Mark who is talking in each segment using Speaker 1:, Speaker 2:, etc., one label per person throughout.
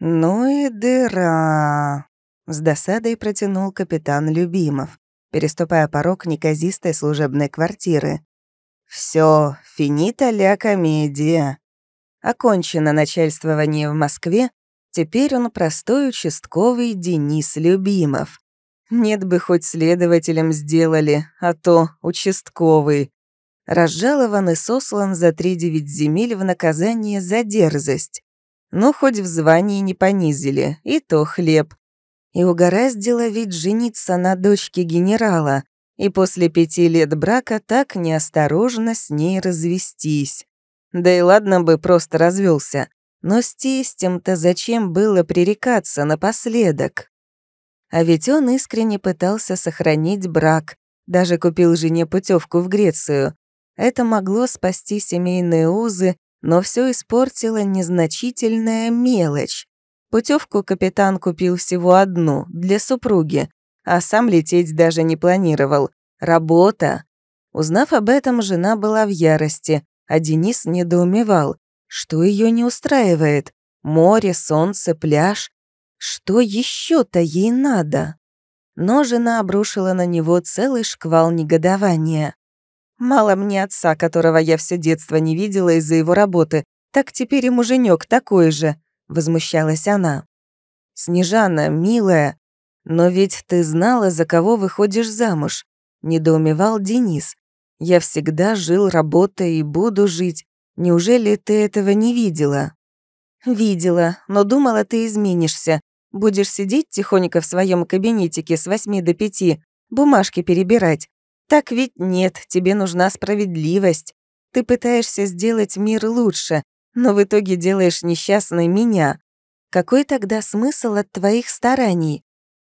Speaker 1: «Ну и дыра!» — с досадой протянул капитан Любимов, переступая порог неказистой служебной квартиры. «Всё, финита ля комедия!» Окончено начальствование в Москве, теперь он простой участковый Денис Любимов. Нет бы хоть следователем сделали, а то участковый. Разжалован и сослан за три девять земель в наказание за дерзость. Ну, хоть в звании не понизили, и то хлеб. И угораздило ведь жениться на дочке генерала, и после пяти лет брака так неосторожно с ней развестись. Да и ладно бы, просто развелся. Но с тестем-то зачем было пререкаться напоследок? А ведь он искренне пытался сохранить брак, даже купил жене путевку в Грецию. Это могло спасти семейные узы но все испортила незначительная мелочь. Путевку капитан купил всего одну, для супруги, а сам лететь даже не планировал. Работа. Узнав об этом, жена была в ярости, а Денис недоумевал, что ее не устраивает. Море, солнце, пляж. Что еще-то ей надо? Но жена обрушила на него целый шквал негодования. Мало мне отца, которого я все детство не видела из-за его работы, так теперь и муженек такой же», — возмущалась она. «Снежана, милая, но ведь ты знала, за кого выходишь замуж», — недоумевал Денис. «Я всегда жил работой и буду жить. Неужели ты этого не видела?» «Видела, но думала, ты изменишься. Будешь сидеть тихонько в своем кабинетике с восьми до пяти, бумажки перебирать. Так ведь нет, тебе нужна справедливость. Ты пытаешься сделать мир лучше, но в итоге делаешь несчастной меня. Какой тогда смысл от твоих стараний?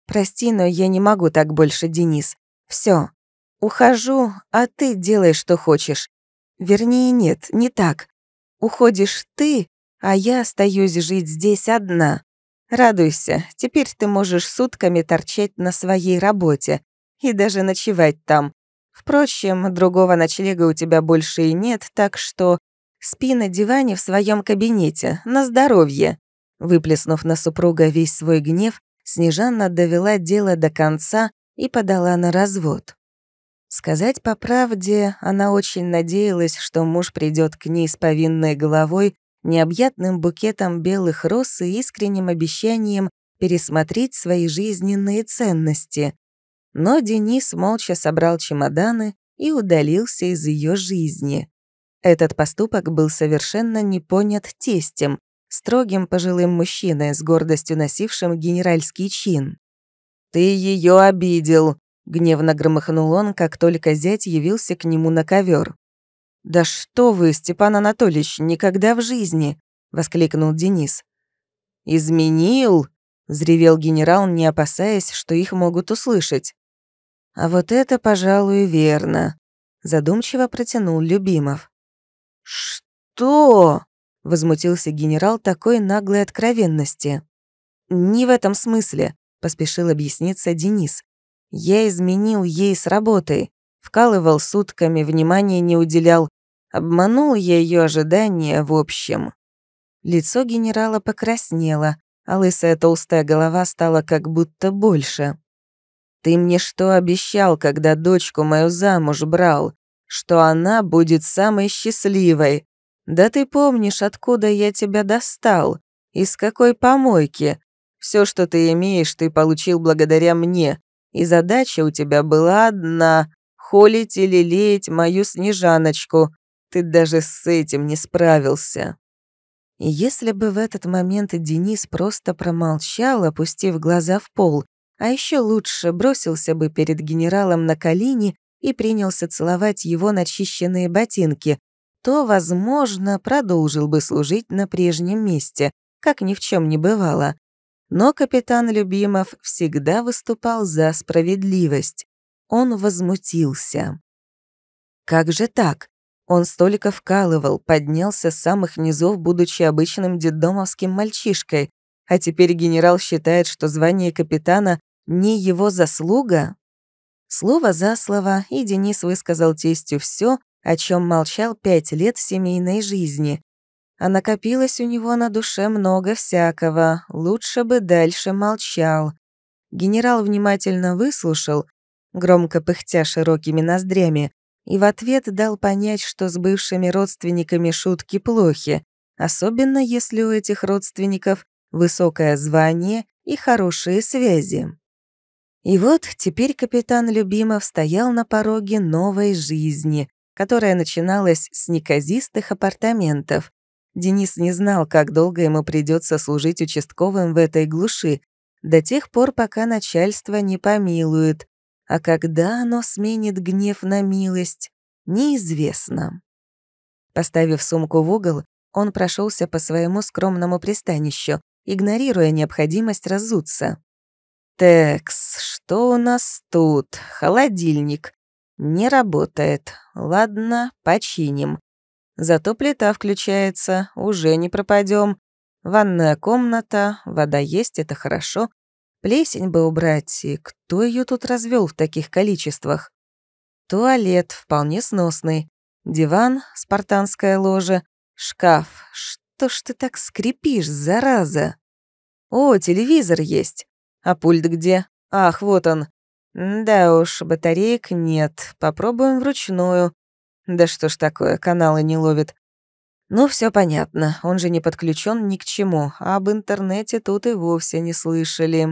Speaker 1: Прости, но я не могу так больше, Денис. Все. Ухожу, а ты делай, что хочешь. Вернее, нет, не так. Уходишь ты, а я остаюсь жить здесь одна. Радуйся, теперь ты можешь сутками торчать на своей работе и даже ночевать там, Впрочем, другого ночлега у тебя больше и нет, так что спи на диване в своем кабинете, на здоровье». Выплеснув на супруга весь свой гнев, Снежанна довела дело до конца и подала на развод. Сказать по правде, она очень надеялась, что муж придет к ней с повинной головой, необъятным букетом белых роз и искренним обещанием пересмотреть свои жизненные ценности. Но Денис молча собрал чемоданы и удалился из ее жизни. Этот поступок был совершенно не понят тестем, строгим пожилым мужчиной, с гордостью носившим генеральский чин. «Ты ее обидел!» — гневно громыхнул он, как только зять явился к нему на ковер. «Да что вы, Степан Анатольевич, никогда в жизни!» — воскликнул Денис. «Изменил!» — взревел генерал, не опасаясь, что их могут услышать. А вот это, пожалуй, верно, задумчиво протянул Любимов. Что? возмутился генерал такой наглой откровенности. Не в этом смысле, поспешил объясниться Денис. Я изменил ей с работой, вкалывал сутками, внимания не уделял, обманул я ее ожидания в общем. Лицо генерала покраснело, а лысая толстая голова стала как будто больше. Ты мне что обещал, когда дочку мою замуж брал? Что она будет самой счастливой. Да ты помнишь, откуда я тебя достал? Из какой помойки? Все, что ты имеешь, ты получил благодаря мне. И задача у тебя была одна — холить или лелеять мою снежаночку. Ты даже с этим не справился». Если бы в этот момент Денис просто промолчал, опустив глаза в пол, а еще лучше бросился бы перед генералом на колени и принялся целовать его начищенные ботинки, то, возможно, продолжил бы служить на прежнем месте, как ни в чем не бывало. Но капитан Любимов всегда выступал за справедливость. Он возмутился. Как же так? Он столько вкалывал, поднялся с самых низов, будучи обычным детдомовским мальчишкой, а теперь генерал считает, что звание капитана не его заслуга?» Слово за слово, и Денис высказал тестю все, о чем молчал пять лет семейной жизни. А накопилось у него на душе много всякого, лучше бы дальше молчал. Генерал внимательно выслушал, громко пыхтя широкими ноздрями, и в ответ дал понять, что с бывшими родственниками шутки плохи, особенно если у этих родственников высокое звание и хорошие связи. И вот теперь капитан Любимов стоял на пороге новой жизни, которая начиналась с неказистых апартаментов. Денис не знал, как долго ему придется служить участковым в этой глуши, до тех пор, пока начальство не помилует. А когда оно сменит гнев на милость, неизвестно. Поставив сумку в угол, он прошелся по своему скромному пристанищу, игнорируя необходимость разуться. Текс, что у нас тут? Холодильник. Не работает. Ладно, починим. Зато плита включается, уже не пропадем. Ванная комната, вода есть, это хорошо. Плесень бы убрать, и кто ее тут развел в таких количествах? Туалет вполне сносный. Диван, спартанское ложе, шкаф. Что ж ты так скрипишь, зараза? О, телевизор есть. А пульт где? Ах, вот он. Да уж, батареек нет. Попробуем вручную. Да что ж такое, каналы не ловит. Ну, все понятно, он же не подключен ни к чему, а об интернете тут и вовсе не слышали.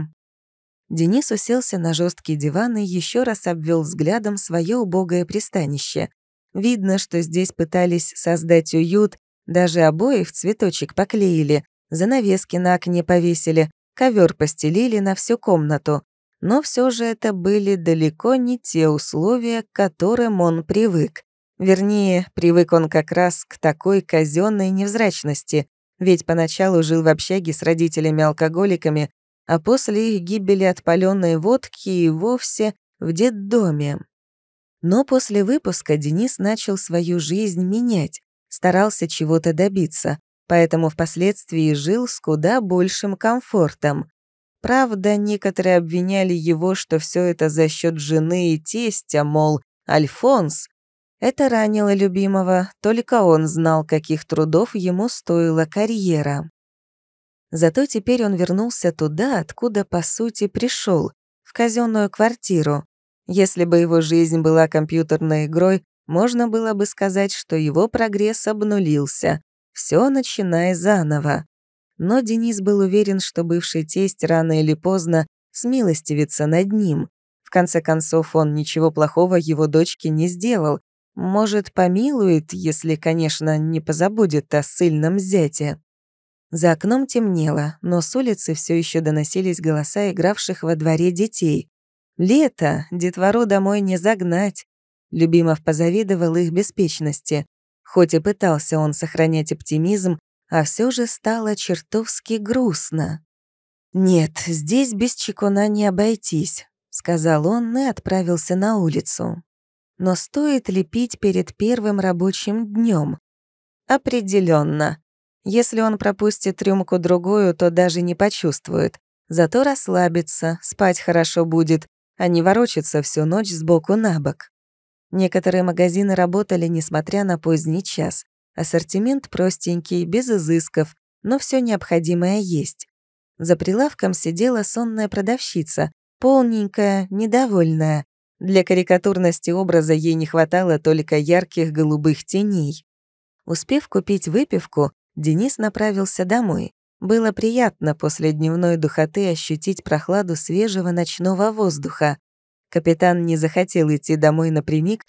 Speaker 1: Денис уселся на жесткий диван и еще раз обвел взглядом свое убогое пристанище. Видно, что здесь пытались создать уют, даже обои в цветочек поклеили, занавески на окне повесили, ковер постелили на всю комнату, но все же это были далеко не те условия, к которым он привык. Вернее, привык он как раз к такой казенной невзрачности, ведь поначалу жил в общаге с родителями-алкоголиками, а после их гибели от палёной водки и вовсе в детдоме. Но после выпуска Денис начал свою жизнь менять, старался чего-то добиться, поэтому впоследствии жил с куда большим комфортом. Правда, некоторые обвиняли его, что все это за счет жены и тестя, мол, Альфонс. Это ранило любимого, только он знал, каких трудов ему стоила карьера. Зато теперь он вернулся туда, откуда, по сути, пришел, в казенную квартиру. Если бы его жизнь была компьютерной игрой, можно было бы сказать, что его прогресс обнулился все начиная заново. Но Денис был уверен, что бывший тесть рано или поздно смилостивится над ним. В конце концов, он ничего плохого его дочке не сделал. Может, помилует, если, конечно, не позабудет о сыльном зяте. За окном темнело, но с улицы все еще доносились голоса игравших во дворе детей. Лето, детвору домой не загнать. Любимов позавидовал их беспечности. Хоть и пытался он сохранять оптимизм, а все же стало чертовски грустно. «Нет, здесь без чекуна не обойтись», — сказал он и отправился на улицу. Но стоит ли пить перед первым рабочим днем? Определенно. Если он пропустит рюмку-другую, то даже не почувствует. Зато расслабится, спать хорошо будет, а не ворочится всю ночь с боку на бок. Некоторые магазины работали, несмотря на поздний час. Ассортимент простенький, без изысков, но все необходимое есть. За прилавком сидела сонная продавщица, полненькая, недовольная. Для карикатурности образа ей не хватало только ярких голубых теней. Успев купить выпивку, Денис направился домой. Было приятно после дневной духоты ощутить прохладу свежего ночного воздуха. Капитан не захотел идти домой напрямик,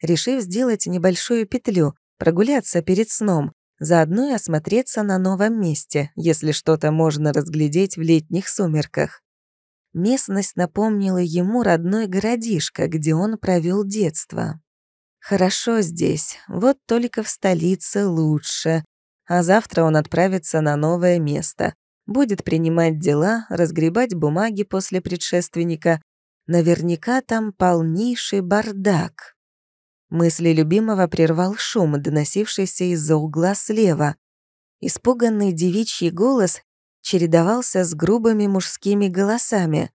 Speaker 1: решив сделать небольшую петлю, прогуляться перед сном, заодно и осмотреться на новом месте, если что-то можно разглядеть в летних сумерках. Местность напомнила ему родной городишко, где он провел детство. «Хорошо здесь, вот только в столице лучше», а завтра он отправится на новое место. Будет принимать дела, разгребать бумаги после предшественника, Наверняка там полнейший бардак. Мысли любимого прервал шум, доносившийся из-за угла слева. Испуганный девичий голос чередовался с грубыми мужскими голосами.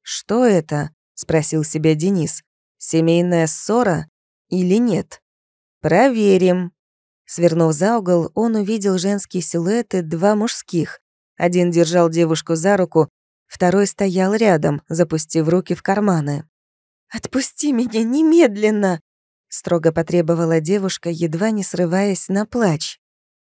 Speaker 1: «Что это?» — спросил себя Денис. «Семейная ссора или нет?» «Проверим». Свернув за угол, он увидел женские силуэты, два мужских. Один держал девушку за руку, Второй стоял рядом, запустив руки в карманы. «Отпусти меня немедленно!» — строго потребовала девушка, едва не срываясь на плач.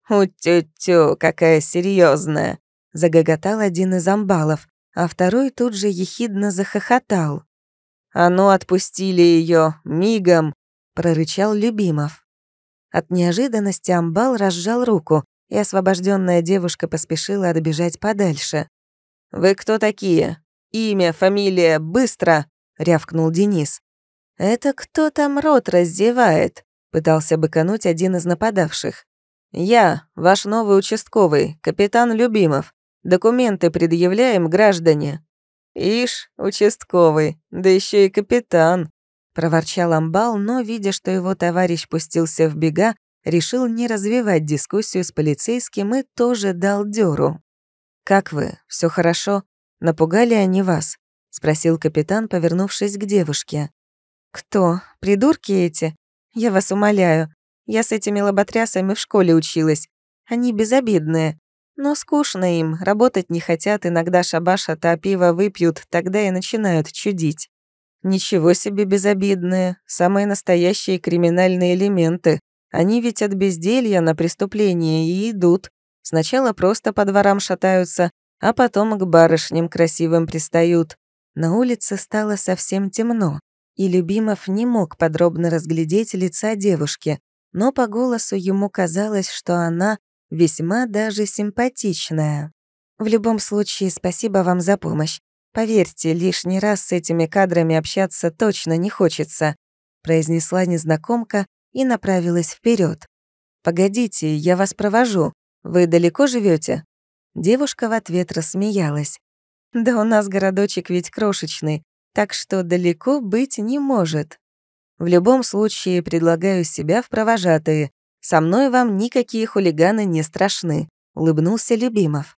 Speaker 1: «У-тю-тю, какая серьезная! загоготал один из амбалов, а второй тут же ехидно захохотал. Оно «А ну, отпустили ее Мигом!» — прорычал Любимов. От неожиданности амбал разжал руку, и освобожденная девушка поспешила отбежать подальше. «Вы кто такие? Имя, фамилия, быстро!» — рявкнул Денис. «Это кто там рот раздевает?» — пытался быкануть один из нападавших. «Я, ваш новый участковый, капитан Любимов. Документы предъявляем, граждане». «Ишь, участковый, да еще и капитан», — проворчал Амбал, но, видя, что его товарищ пустился в бега, решил не развивать дискуссию с полицейским и тоже дал дёру. «Как вы? Все хорошо? Напугали они вас?» — спросил капитан, повернувшись к девушке. «Кто? Придурки эти? Я вас умоляю. Я с этими лоботрясами в школе училась. Они безобидные. Но скучно им, работать не хотят, иногда шабаша а пиво выпьют, тогда и начинают чудить». «Ничего себе безобидные, самые настоящие криминальные элементы. Они ведь от безделья на преступление и идут. Сначала просто по дворам шатаются, а потом к барышням красивым пристают. На улице стало совсем темно, и Любимов не мог подробно разглядеть лица девушки, но по голосу ему казалось, что она весьма даже симпатичная. «В любом случае, спасибо вам за помощь. Поверьте, лишний раз с этими кадрами общаться точно не хочется», произнесла незнакомка и направилась вперед. «Погодите, я вас провожу», вы далеко живете? Девушка в ответ рассмеялась. «Да у нас городочек ведь крошечный, так что далеко быть не может. В любом случае предлагаю себя в провожатые. Со мной вам никакие хулиганы не страшны», — улыбнулся Любимов.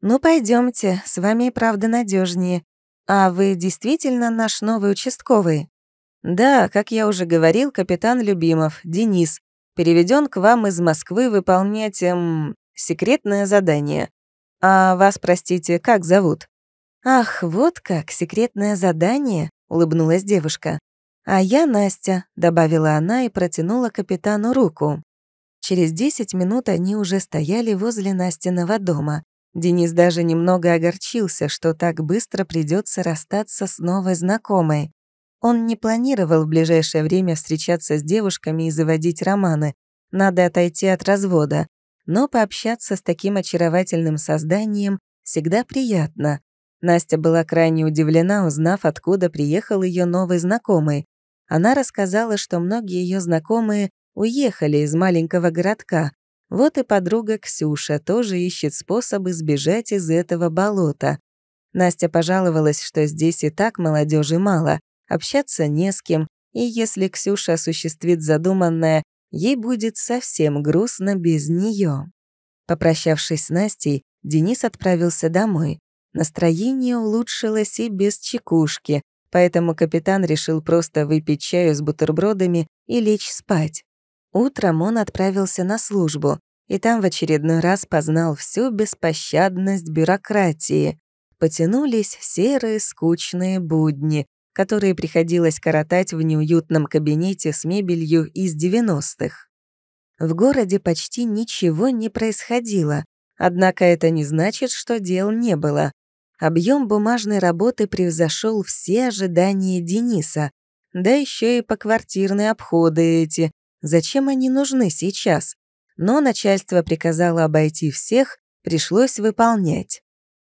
Speaker 1: «Ну, пойдемте, с вами и правда надежнее. А вы действительно наш новый участковый?» «Да, как я уже говорил, капитан Любимов, Денис, переведен к вам из Москвы выполнять эм, секретное задание. А вас, простите, как зовут? Ах, вот как, секретное задание, улыбнулась девушка. А я Настя, добавила она и протянула капитану руку. Через 10 минут они уже стояли возле Настиного дома. Денис даже немного огорчился, что так быстро придется расстаться с новой знакомой. Он не планировал в ближайшее время встречаться с девушками и заводить романы. Надо отойти от развода но пообщаться с таким очаровательным созданием всегда приятно. Настя была крайне удивлена, узнав, откуда приехал ее новый знакомый. Она рассказала, что многие ее знакомые уехали из маленького городка. Вот и подруга Ксюша тоже ищет способы сбежать из этого болота. Настя пожаловалась, что здесь и так молодежи мало, общаться не с кем, и если Ксюша осуществит задуманное, Ей будет совсем грустно без нее. Попрощавшись с Настей, Денис отправился домой. Настроение улучшилось и без чекушки, поэтому капитан решил просто выпить чаю с бутербродами и лечь спать. Утром он отправился на службу, и там в очередной раз познал всю беспощадность бюрократии. Потянулись серые скучные будни, которые приходилось коротать в неуютном кабинете с мебелью из 90-х. В городе почти ничего не происходило, однако это не значит, что дел не было. Объем бумажной работы превзошел все ожидания Дениса, да еще и по поквартирные обходы эти. Зачем они нужны сейчас? Но начальство приказало обойти всех, пришлось выполнять.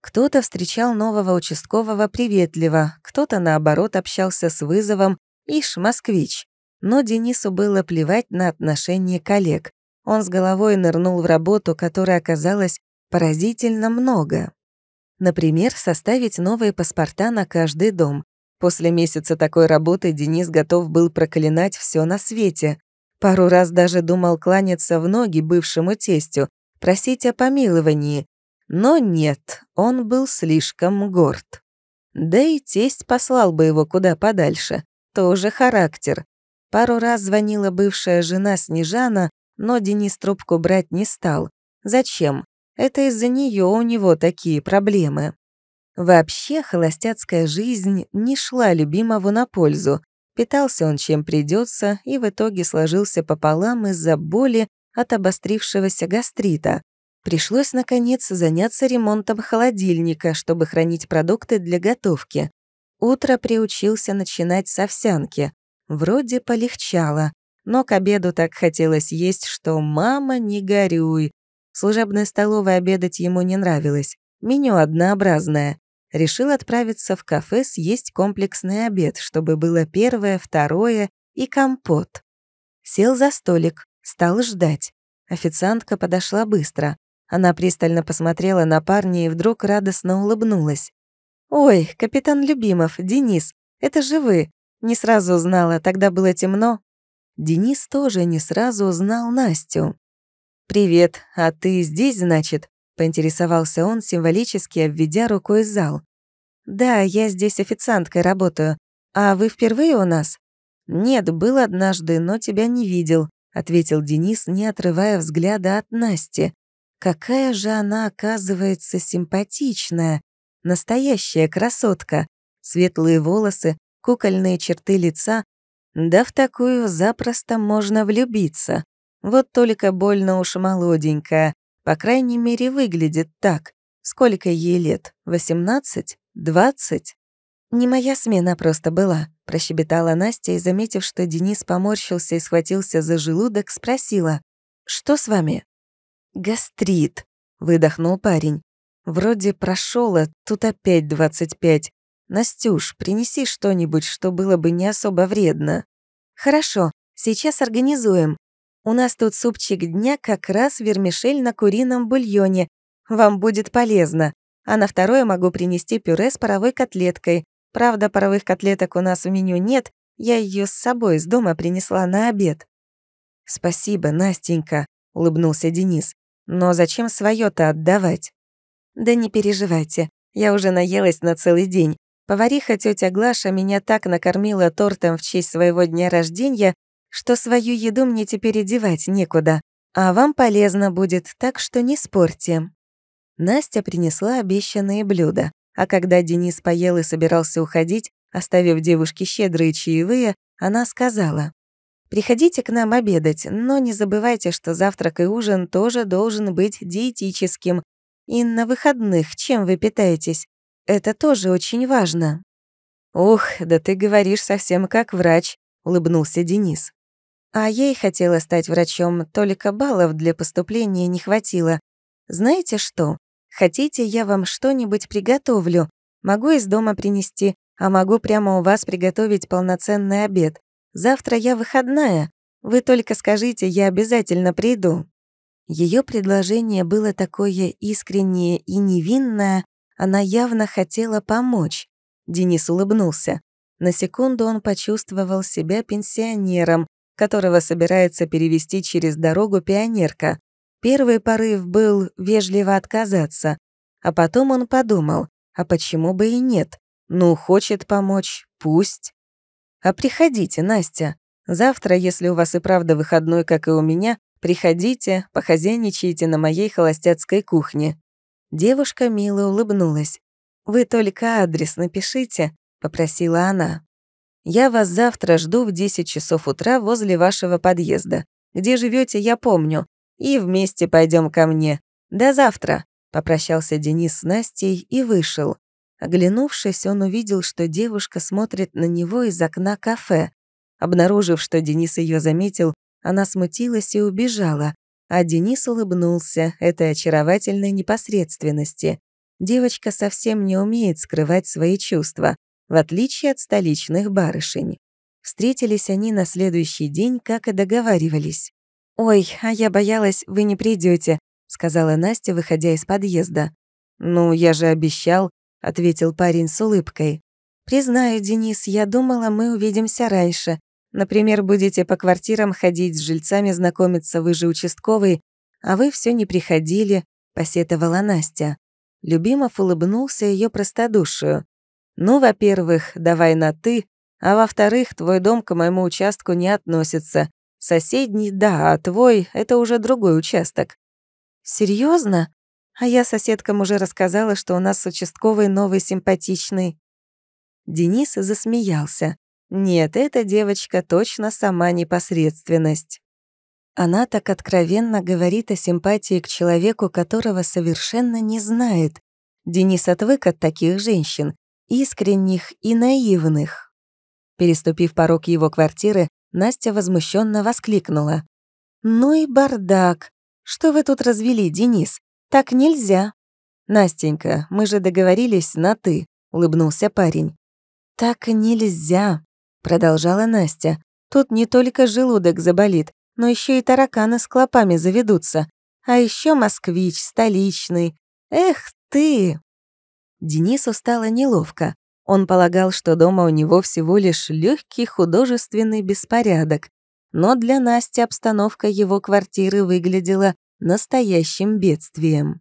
Speaker 1: Кто-то встречал нового участкового приветливо, кто-то, наоборот, общался с вызовом «Ишь, москвич!». Но Денису было плевать на отношения коллег. Он с головой нырнул в работу, которая оказалась поразительно много. Например, составить новые паспорта на каждый дом. После месяца такой работы Денис готов был проклинать все на свете. Пару раз даже думал кланяться в ноги бывшему тестю, просить о помиловании, но нет, он был слишком горд. Да и тесть послал бы его куда подальше. Тоже характер. Пару раз звонила бывшая жена Снежана, но Денис трубку брать не стал. Зачем? Это из-за нее у него такие проблемы. Вообще, холостяцкая жизнь не шла любимого на пользу. Питался он чем придется и в итоге сложился пополам из-за боли от обострившегося гастрита. Пришлось, наконец, заняться ремонтом холодильника, чтобы хранить продукты для готовки. Утро приучился начинать с овсянки. Вроде полегчало, но к обеду так хотелось есть, что «мама, не горюй». Служебная столовая обедать ему не нравилось. Меню однообразное. Решил отправиться в кафе съесть комплексный обед, чтобы было первое, второе и компот. Сел за столик, стал ждать. Официантка подошла быстро. Она пристально посмотрела на парня и вдруг радостно улыбнулась. «Ой, капитан Любимов, Денис, это же вы!» Не сразу узнала, тогда было темно. Денис тоже не сразу узнал Настю. «Привет, а ты здесь, значит?» — поинтересовался он, символически обведя рукой зал. «Да, я здесь официанткой работаю. А вы впервые у нас?» «Нет, был однажды, но тебя не видел», — ответил Денис, не отрывая взгляда от Насти. Какая же она, оказывается, симпатичная, настоящая красотка. Светлые волосы, кукольные черты лица. Да в такую запросто можно влюбиться. Вот только больно уж молоденькая. По крайней мере, выглядит так. Сколько ей лет? Восемнадцать? Двадцать? «Не моя смена просто была», — прощебетала Настя и, заметив, что Денис поморщился и схватился за желудок, спросила. «Что с вами? «Гастрит», — выдохнул парень. «Вроде прошел, а тут опять двадцать пять. Настюш, принеси что-нибудь, что было бы не особо вредно». «Хорошо, сейчас организуем. У нас тут супчик дня как раз вермишель на курином бульоне. Вам будет полезно. А на второе могу принести пюре с паровой котлеткой. Правда, паровых котлеток у нас в меню нет, я ее с собой из дома принесла на обед». «Спасибо, Настенька», — улыбнулся Денис. Но зачем свое то отдавать? Да не переживайте, я уже наелась на целый день. Повариха тетя Глаша меня так накормила тортом в честь своего дня рождения, что свою еду мне теперь одевать некуда. А вам полезно будет, так что не спорьте. Настя принесла обещанные блюда, а когда Денис поел и собирался уходить, оставив девушке щедрые чаевые, она сказала. Приходите к нам обедать, но не забывайте, что завтрак и ужин тоже должен быть диетическим. И на выходных чем вы питаетесь? Это тоже очень важно». «Ух, да ты говоришь совсем как врач», — улыбнулся Денис. «А ей хотела стать врачом, только баллов для поступления не хватило. Знаете что? Хотите, я вам что-нибудь приготовлю? Могу из дома принести, а могу прямо у вас приготовить полноценный обед. Завтра я выходная. Вы только скажите, я обязательно приду». Ее предложение было такое искреннее и невинное, она явно хотела помочь. Денис улыбнулся. На секунду он почувствовал себя пенсионером, которого собирается перевести через дорогу пионерка. Первый порыв был вежливо отказаться. А потом он подумал, а почему бы и нет? Ну, хочет помочь, пусть. А приходите, Настя. Завтра, если у вас и правда выходной, как и у меня, приходите, похозяйничайте на моей холостяцкой кухне». Девушка мило улыбнулась. «Вы только адрес напишите», — попросила она. «Я вас завтра жду в 10 часов утра возле вашего подъезда. Где живете, я помню. И вместе пойдем ко мне. До завтра», — попрощался Денис с Настей и вышел. Оглянувшись, он увидел, что девушка смотрит на него из окна кафе. Обнаружив, что Денис ее заметил, она смутилась и убежала, а Денис улыбнулся этой очаровательной непосредственности. Девочка совсем не умеет скрывать свои чувства, в отличие от столичных барышень. Встретились они на следующий день, как и договаривались. «Ой, а я боялась, вы не придете, сказала Настя, выходя из подъезда. «Ну, я же обещал», ответил парень с улыбкой. «Признаю, Денис, я думала, мы увидимся раньше. Например, будете по квартирам ходить, с жильцами знакомиться, вы же участковый, а вы все не приходили», — посетовала Настя. Любимов улыбнулся ее простодушию. «Ну, во-первых, давай на «ты», а во-вторых, твой дом к моему участку не относится. Соседний — да, а твой — это уже другой участок». Серьезно? А я соседкам уже рассказала, что у нас с участковой новый симпатичный. Денис засмеялся. Нет, эта девочка точно сама непосредственность. Она так откровенно говорит о симпатии к человеку, которого совершенно не знает. Денис отвык от таких женщин, искренних и наивных. Переступив порог его квартиры, Настя возмущенно воскликнула. «Ну и бардак! Что вы тут развели, Денис? «Так нельзя». «Настенька, мы же договорились на «ты», — улыбнулся парень. «Так нельзя», — продолжала Настя. «Тут не только желудок заболит, но еще и тараканы с клопами заведутся. А еще москвич, столичный. Эх ты!» Денису стало неловко. Он полагал, что дома у него всего лишь легкий художественный беспорядок. Но для Насти обстановка его квартиры выглядела настоящим бедствием.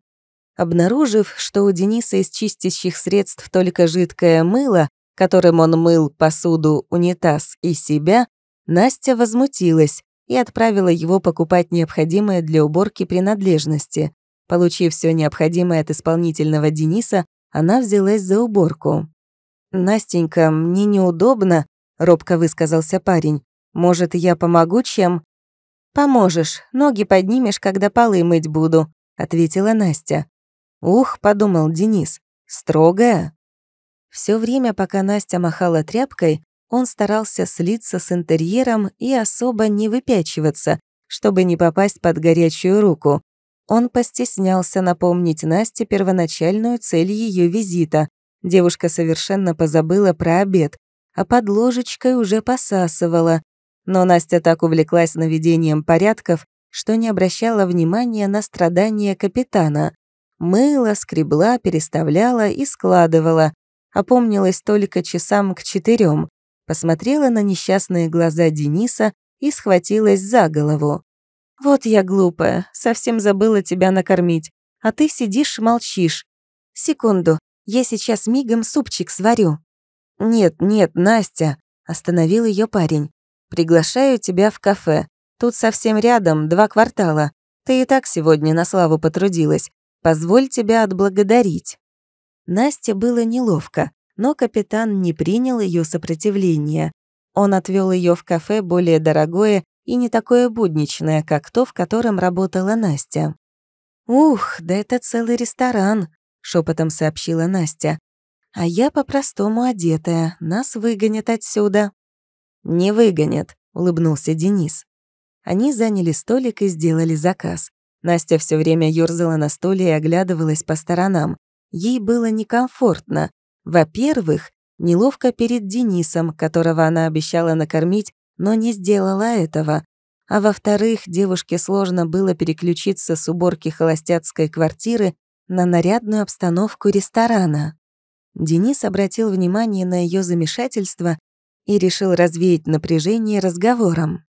Speaker 1: Обнаружив, что у Дениса из чистящих средств только жидкое мыло, которым он мыл посуду, унитаз и себя, Настя возмутилась и отправила его покупать необходимое для уборки принадлежности. Получив все необходимое от исполнительного Дениса, она взялась за уборку. «Настенька, мне неудобно», — робко высказался парень. «Может, я помогу чем?» «Поможешь, ноги поднимешь, когда полы мыть буду», — ответила Настя. «Ух», — подумал Денис, — «строгая». Всё время, пока Настя махала тряпкой, он старался слиться с интерьером и особо не выпячиваться, чтобы не попасть под горячую руку. Он постеснялся напомнить Насте первоначальную цель её визита. Девушка совершенно позабыла про обед, а под ложечкой уже посасывала, но Настя так увлеклась наведением порядков, что не обращала внимания на страдания капитана. Мыла, скребла, переставляла и складывала. Опомнилась только часам к четырем. Посмотрела на несчастные глаза Дениса и схватилась за голову. «Вот я глупая, совсем забыла тебя накормить. А ты сидишь, молчишь. Секунду, я сейчас мигом супчик сварю». «Нет, нет, Настя», — остановил ее парень. Приглашаю тебя в кафе. Тут совсем рядом, два квартала. Ты и так сегодня на славу потрудилась. Позволь тебя отблагодарить». Насте было неловко, но капитан не принял ее сопротивления. Он отвел ее в кафе более дорогое и не такое будничное, как то, в котором работала Настя. «Ух, да это целый ресторан», — шепотом сообщила Настя. «А я по-простому одетая, нас выгонят отсюда». «Не выгонят», — улыбнулся Денис. Они заняли столик и сделали заказ. Настя все время ёрзала на столе и оглядывалась по сторонам. Ей было некомфортно. Во-первых, неловко перед Денисом, которого она обещала накормить, но не сделала этого. А во-вторых, девушке сложно было переключиться с уборки холостяцкой квартиры на нарядную обстановку ресторана. Денис обратил внимание на ее замешательство и решил развеять напряжение разговором.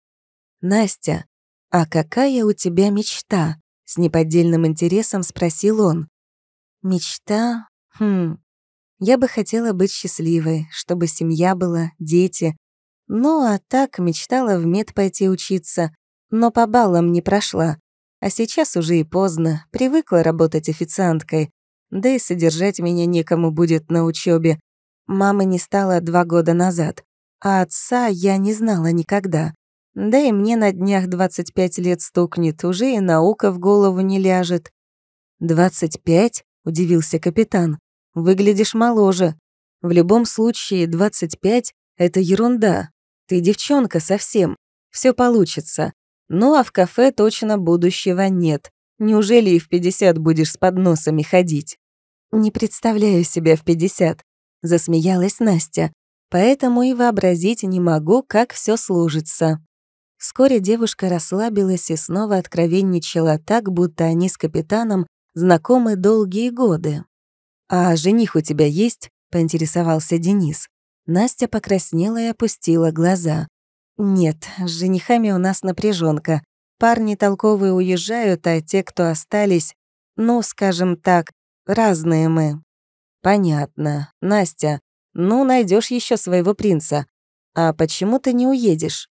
Speaker 1: «Настя, а какая у тебя мечта?» — с неподдельным интересом спросил он. «Мечта? Хм. Я бы хотела быть счастливой, чтобы семья была, дети. Ну, а так мечтала в мед пойти учиться, но по баллам не прошла. А сейчас уже и поздно, привыкла работать официанткой, да и содержать меня некому будет на учебе. Мама не стала два года назад а отца я не знала никогда. Да и мне на днях 25 лет стукнет, уже и наука в голову не ляжет. «25?» — удивился капитан. «Выглядишь моложе. В любом случае, 25 — это ерунда. Ты девчонка совсем. Все получится. Ну а в кафе точно будущего нет. Неужели и в 50 будешь с подносами ходить?» «Не представляю себя в 50», — засмеялась Настя поэтому и вообразить не могу, как все служится. Вскоре девушка расслабилась и снова откровенничала так, будто они с капитаном знакомы долгие годы. «А жених у тебя есть?» — поинтересовался Денис. Настя покраснела и опустила глаза. «Нет, с женихами у нас напряженка. Парни толковые уезжают, а те, кто остались, ну, скажем так, разные мы». «Понятно. Настя, ну, найдешь еще своего принца. А почему ты не уедешь?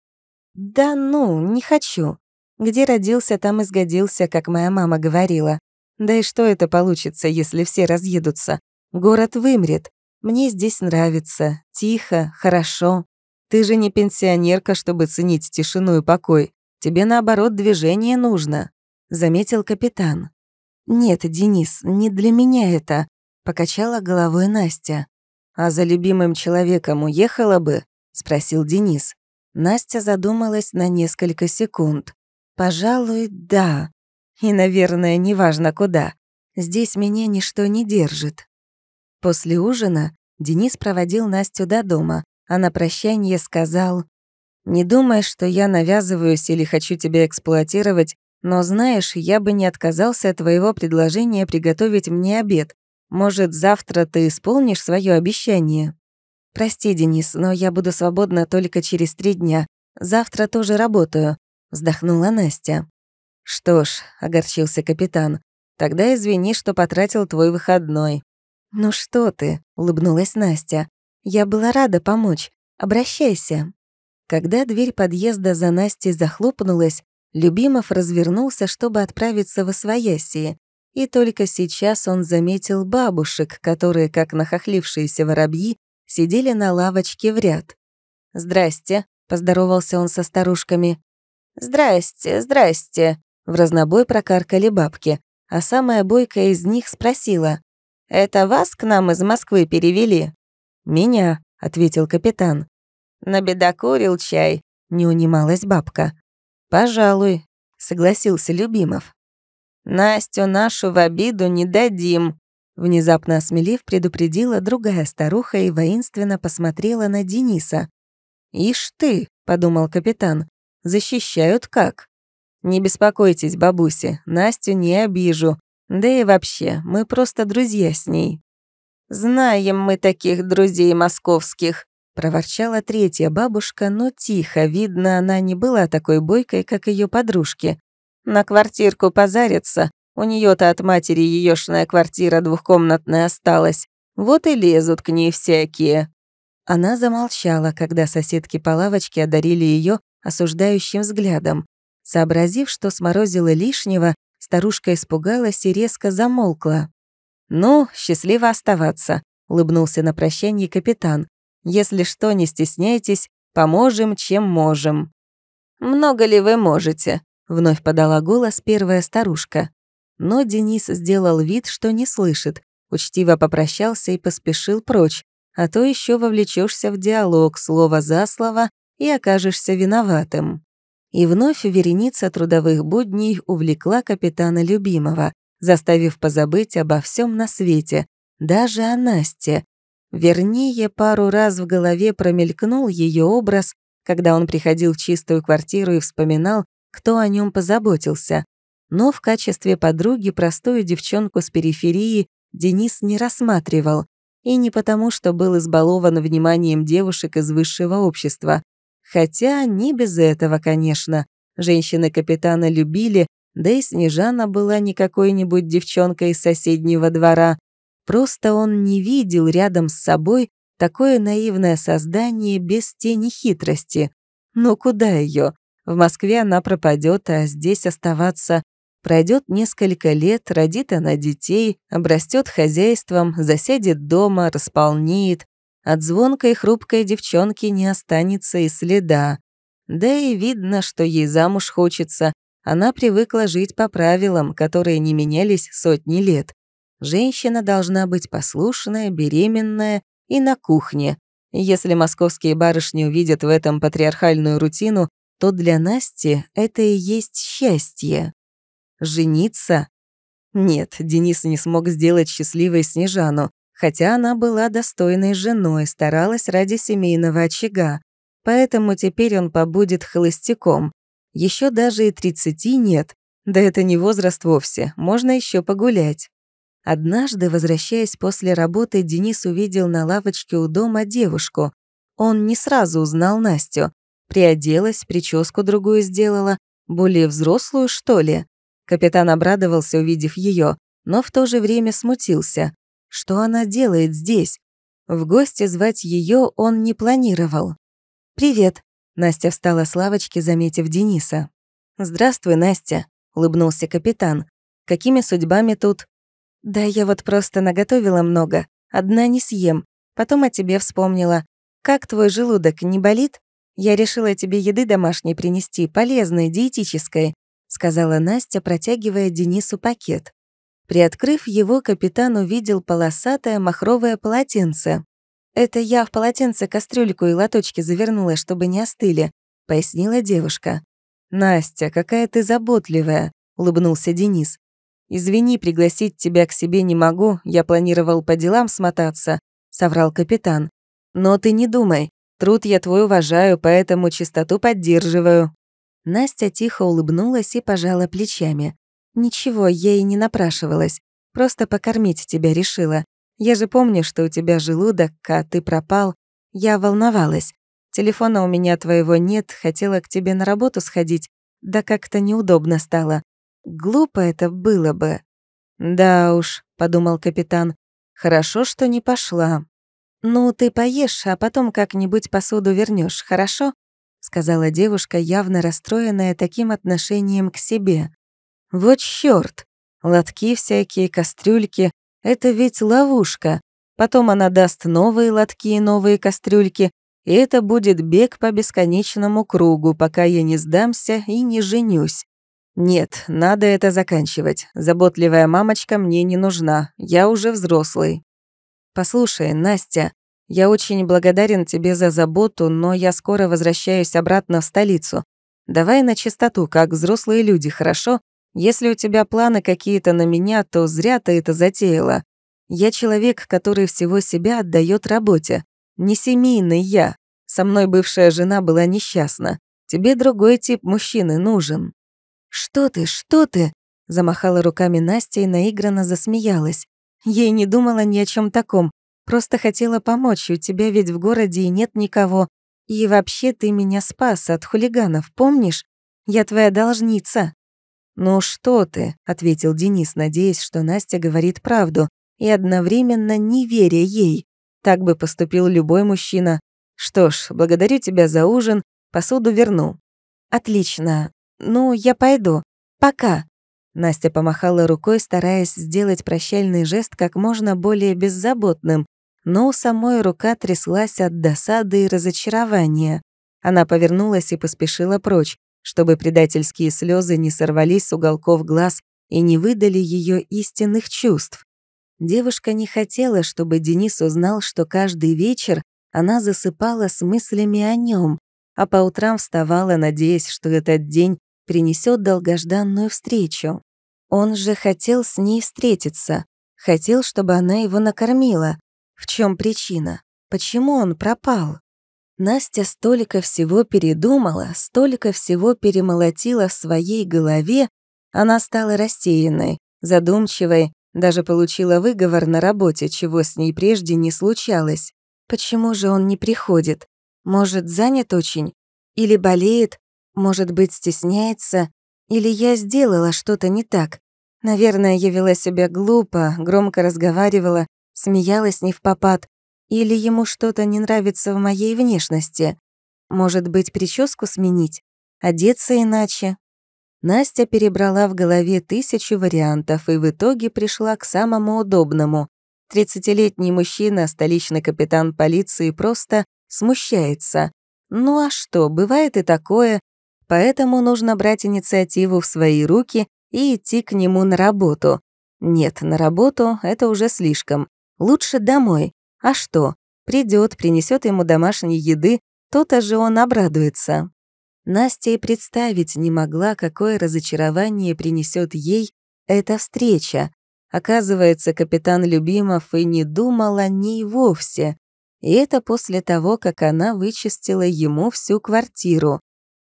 Speaker 1: Да ну, не хочу. Где родился, там и сгодился, как моя мама говорила. Да и что это получится, если все разъедутся? Город вымрет. Мне здесь нравится. Тихо, хорошо. Ты же не пенсионерка, чтобы ценить тишину и покой. Тебе, наоборот, движение нужно», — заметил капитан. «Нет, Денис, не для меня это», — покачала головой Настя. «А за любимым человеком уехала бы?» — спросил Денис. Настя задумалась на несколько секунд. «Пожалуй, да. И, наверное, неважно куда. Здесь меня ничто не держит». После ужина Денис проводил Настю до дома, а на прощание сказал «Не думай, что я навязываюсь или хочу тебя эксплуатировать, но знаешь, я бы не отказался от твоего предложения приготовить мне обед, может, завтра ты исполнишь свое обещание? Прости, Денис, но я буду свободна только через три дня. Завтра тоже работаю, вздохнула Настя. Что ж, огорчился капитан, тогда извини, что потратил твой выходной. Ну что ты, улыбнулась Настя. Я была рада помочь. Обращайся. Когда дверь подъезда за Настей захлопнулась, Любимов развернулся, чтобы отправиться в Освоясии. И только сейчас он заметил бабушек, которые, как нахохлившиеся воробьи, сидели на лавочке в ряд. «Здрасте», — поздоровался он со старушками. «Здрасте, здрасте», — в разнобой прокаркали бабки, а самая бойкая из них спросила. «Это вас к нам из Москвы перевели?» «Меня», — ответил капитан. «Набедокурил чай», — не унималась бабка. «Пожалуй», — согласился Любимов. Настю нашу в обиду не дадим», — внезапно осмелев предупредила другая старуха и воинственно посмотрела на Дениса. «Ишь ты», — подумал капитан, — «защищают как?» «Не беспокойтесь, бабуси, Настю не обижу. Да и вообще, мы просто друзья с ней». «Знаем мы таких друзей московских», — проворчала третья бабушка, но тихо, видно, она не была такой бойкой, как ее подружки. На квартирку позарится, у нее то от матери еёшная квартира двухкомнатная осталась. Вот и лезут к ней всякие». Она замолчала, когда соседки по лавочке одарили ее осуждающим взглядом. Сообразив, что сморозила лишнего, старушка испугалась и резко замолкла. «Ну, счастливо оставаться», — улыбнулся на прощание капитан. «Если что, не стесняйтесь, поможем, чем можем». «Много ли вы можете?» Вновь подала голос первая старушка. Но Денис сделал вид, что не слышит, учтиво попрощался и поспешил прочь, а то еще вовлечешься в диалог слово за слово и окажешься виноватым. И вновь вереница трудовых будней увлекла капитана любимого, заставив позабыть обо всем на свете, даже о Насте. Вернее, пару раз в голове промелькнул ее образ, когда он приходил в чистую квартиру и вспоминал, кто о нем позаботился. Но в качестве подруги простую девчонку с периферии Денис не рассматривал. И не потому, что был избалован вниманием девушек из высшего общества. Хотя не без этого, конечно. Женщины капитана любили, да и Снежана была не какой-нибудь девчонкой из соседнего двора. Просто он не видел рядом с собой такое наивное создание без тени хитрости. Но куда ее? В Москве она пропадет, а здесь оставаться. Пройдет несколько лет, родит она детей, обрастет хозяйством, засядет дома, располнеет. От звонкой хрупкой девчонки не останется и следа. Да и видно, что ей замуж хочется. Она привыкла жить по правилам, которые не менялись сотни лет. Женщина должна быть послушная, беременная и на кухне. Если московские барышни увидят в этом патриархальную рутину, то для Насти это и есть счастье. Жениться? Нет, Денис не смог сделать счастливой Снежану, хотя она была достойной женой, старалась ради семейного очага. Поэтому теперь он побудет холостяком. Еще даже и 30 нет. Да это не возраст вовсе, можно еще погулять. Однажды, возвращаясь после работы, Денис увидел на лавочке у дома девушку. Он не сразу узнал Настю. Приоделась, прическу другую сделала, более взрослую, что ли. Капитан обрадовался, увидев ее, но в то же время смутился. Что она делает здесь? В гости звать ее он не планировал. «Привет», — Настя встала с лавочки, заметив Дениса. «Здравствуй, Настя», — улыбнулся капитан. «Какими судьбами тут?» «Да я вот просто наготовила много. Одна не съем. Потом о тебе вспомнила. Как твой желудок, не болит?» «Я решила тебе еды домашней принести, полезной, диетической», сказала Настя, протягивая Денису пакет. Приоткрыв его, капитан увидел полосатое махровое полотенце. «Это я в полотенце кастрюльку и лоточки завернула, чтобы не остыли», — пояснила девушка. «Настя, какая ты заботливая», — улыбнулся Денис. «Извини, пригласить тебя к себе не могу, я планировал по делам смотаться», — соврал капитан. «Но ты не думай, Труд я твой уважаю, поэтому чистоту поддерживаю». Настя тихо улыбнулась и пожала плечами. «Ничего, я и не напрашивалась. Просто покормить тебя решила. Я же помню, что у тебя желудок, а ты пропал. Я волновалась. Телефона у меня твоего нет, хотела к тебе на работу сходить. Да как-то неудобно стало. Глупо это было бы». «Да уж», — подумал капитан, — «хорошо, что не пошла». «Ну, ты поешь, а потом как-нибудь посуду вернешь, хорошо?» — сказала девушка, явно расстроенная таким отношением к себе. «Вот чёрт! Лотки всякие, кастрюльки — это ведь ловушка. Потом она даст новые лотки и новые кастрюльки, и это будет бег по бесконечному кругу, пока я не сдамся и не женюсь. Нет, надо это заканчивать. Заботливая мамочка мне не нужна, я уже взрослый». «Послушай, Настя, я очень благодарен тебе за заботу, но я скоро возвращаюсь обратно в столицу. Давай на чистоту, как взрослые люди, хорошо? Если у тебя планы какие-то на меня, то зря ты это затеяла. Я человек, который всего себя отдает работе. Не семейный я. Со мной бывшая жена была несчастна. Тебе другой тип мужчины нужен». «Что ты, что ты?» Замахала руками Настя и наигранно засмеялась. Ей не думала ни о чем таком, просто хотела помочь, у тебя ведь в городе и нет никого. И вообще ты меня спас от хулиганов, помнишь? Я твоя должница». «Ну что ты», — ответил Денис, надеясь, что Настя говорит правду, и одновременно не веря ей. Так бы поступил любой мужчина. «Что ж, благодарю тебя за ужин, посуду верну». «Отлично. Ну, я пойду. Пока». Настя помахала рукой, стараясь сделать прощальный жест как можно более беззаботным, но у самой рука тряслась от досады и разочарования. Она повернулась и поспешила прочь, чтобы предательские слезы не сорвались с уголков глаз и не выдали ее истинных чувств. Девушка не хотела, чтобы Денис узнал, что каждый вечер она засыпала с мыслями о нем, а по утрам вставала, надеясь, что этот день принесет долгожданную встречу. Он же хотел с ней встретиться, хотел, чтобы она его накормила. В чем причина? Почему он пропал? Настя столько всего передумала, столько всего перемолотила в своей голове, она стала рассеянной, задумчивой, даже получила выговор на работе, чего с ней прежде не случалось. Почему же он не приходит? Может, занят очень? Или болеет? Может быть, стесняется? Или я сделала что-то не так? Наверное, я вела себя глупо, громко разговаривала, смеялась не в попад. Или ему что-то не нравится в моей внешности. Может быть, прическу сменить? Одеться иначе? Настя перебрала в голове тысячу вариантов и в итоге пришла к самому удобному. Тридцатилетний мужчина, столичный капитан полиции, просто смущается. Ну а что, бывает и такое, Поэтому нужно брать инициативу в свои руки и идти к нему на работу. Нет, на работу — это уже слишком. Лучше домой. А что? Придет, принесет ему домашней еды, то-то же он обрадуется. Настя и представить не могла, какое разочарование принесет ей эта встреча. Оказывается, капитан Любимов и не думал о ней вовсе. И это после того, как она вычистила ему всю квартиру.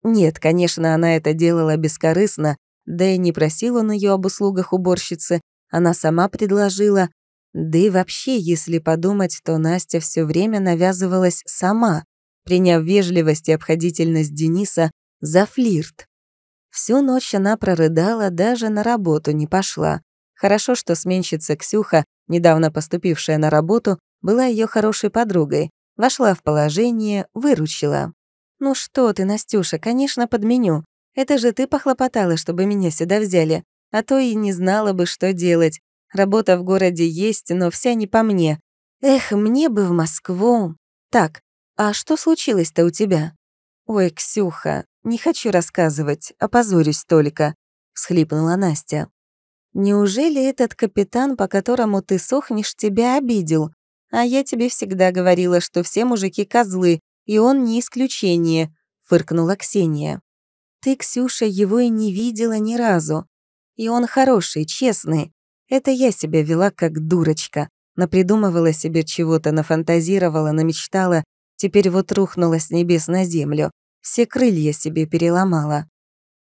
Speaker 1: Нет, конечно, она это делала бескорыстно, да и не просила он ее об услугах уборщицы, она сама предложила. Да и вообще, если подумать, то Настя все время навязывалась сама, приняв вежливость и обходительность Дениса за флирт. Всю ночь она прорыдала, даже на работу не пошла. Хорошо, что сменщица Ксюха, недавно поступившая на работу, была ее хорошей подругой, вошла в положение, выручила. «Ну что ты, Настюша, конечно, подменю. Это же ты похлопотала, чтобы меня сюда взяли. А то и не знала бы, что делать. Работа в городе есть, но вся не по мне. Эх, мне бы в Москву. Так, а что случилось-то у тебя?» «Ой, Ксюха, не хочу рассказывать, опозорюсь только», — всхлипнула Настя. «Неужели этот капитан, по которому ты сохнешь, тебя обидел? А я тебе всегда говорила, что все мужики козлы, и он не исключение», — фыркнула Ксения. «Ты, Ксюша, его и не видела ни разу. И он хороший, честный. Это я себя вела как дурочка. Напридумывала себе чего-то, нафантазировала, намечтала. Теперь вот рухнула с небес на землю. Все крылья себе переломала.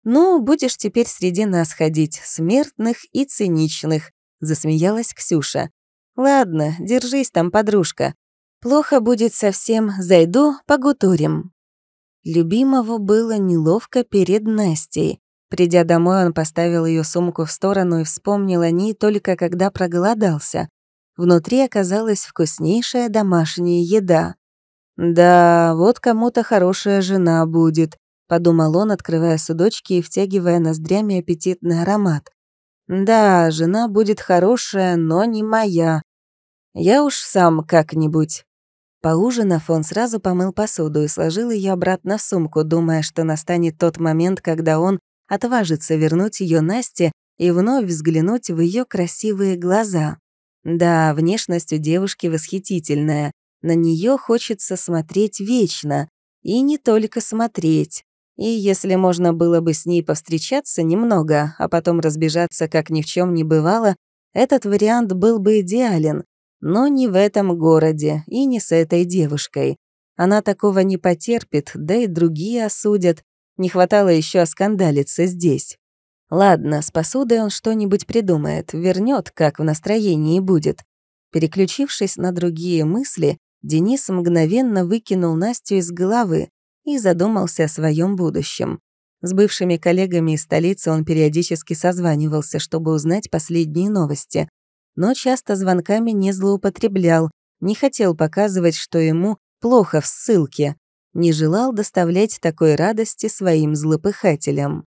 Speaker 1: «Ну, будешь теперь среди нас ходить, смертных и циничных», — засмеялась Ксюша. «Ладно, держись там, подружка. Плохо будет совсем, зайду, погутурим». Любимого было неловко перед Настей. Придя домой, он поставил ее сумку в сторону и вспомнил о ней только когда проголодался. Внутри оказалась вкуснейшая домашняя еда. «Да, вот кому-то хорошая жена будет», — подумал он, открывая судочки и втягивая ноздрями аппетитный аромат. «Да, жена будет хорошая, но не моя. Я уж сам как-нибудь». Поужинав, он сразу помыл посуду и сложил ее обратно в сумку, думая, что настанет тот момент, когда он отважится вернуть ее Насте и вновь взглянуть в ее красивые глаза. Да, внешность у девушки восхитительная. На нее хочется смотреть вечно. И не только смотреть. И если можно было бы с ней повстречаться немного, а потом разбежаться, как ни в чем не бывало, этот вариант был бы идеален, но не в этом городе и не с этой девушкой. Она такого не потерпит, да и другие осудят. Не хватало еще оскандалиться здесь. Ладно, с посудой он что-нибудь придумает, вернет, как в настроении будет. Переключившись на другие мысли, Денис мгновенно выкинул Настю из головы и задумался о своем будущем. С бывшими коллегами из столицы он периодически созванивался, чтобы узнать последние новости но часто звонками не злоупотреблял, не хотел показывать, что ему плохо в ссылке, не желал доставлять такой радости своим злопыхателям.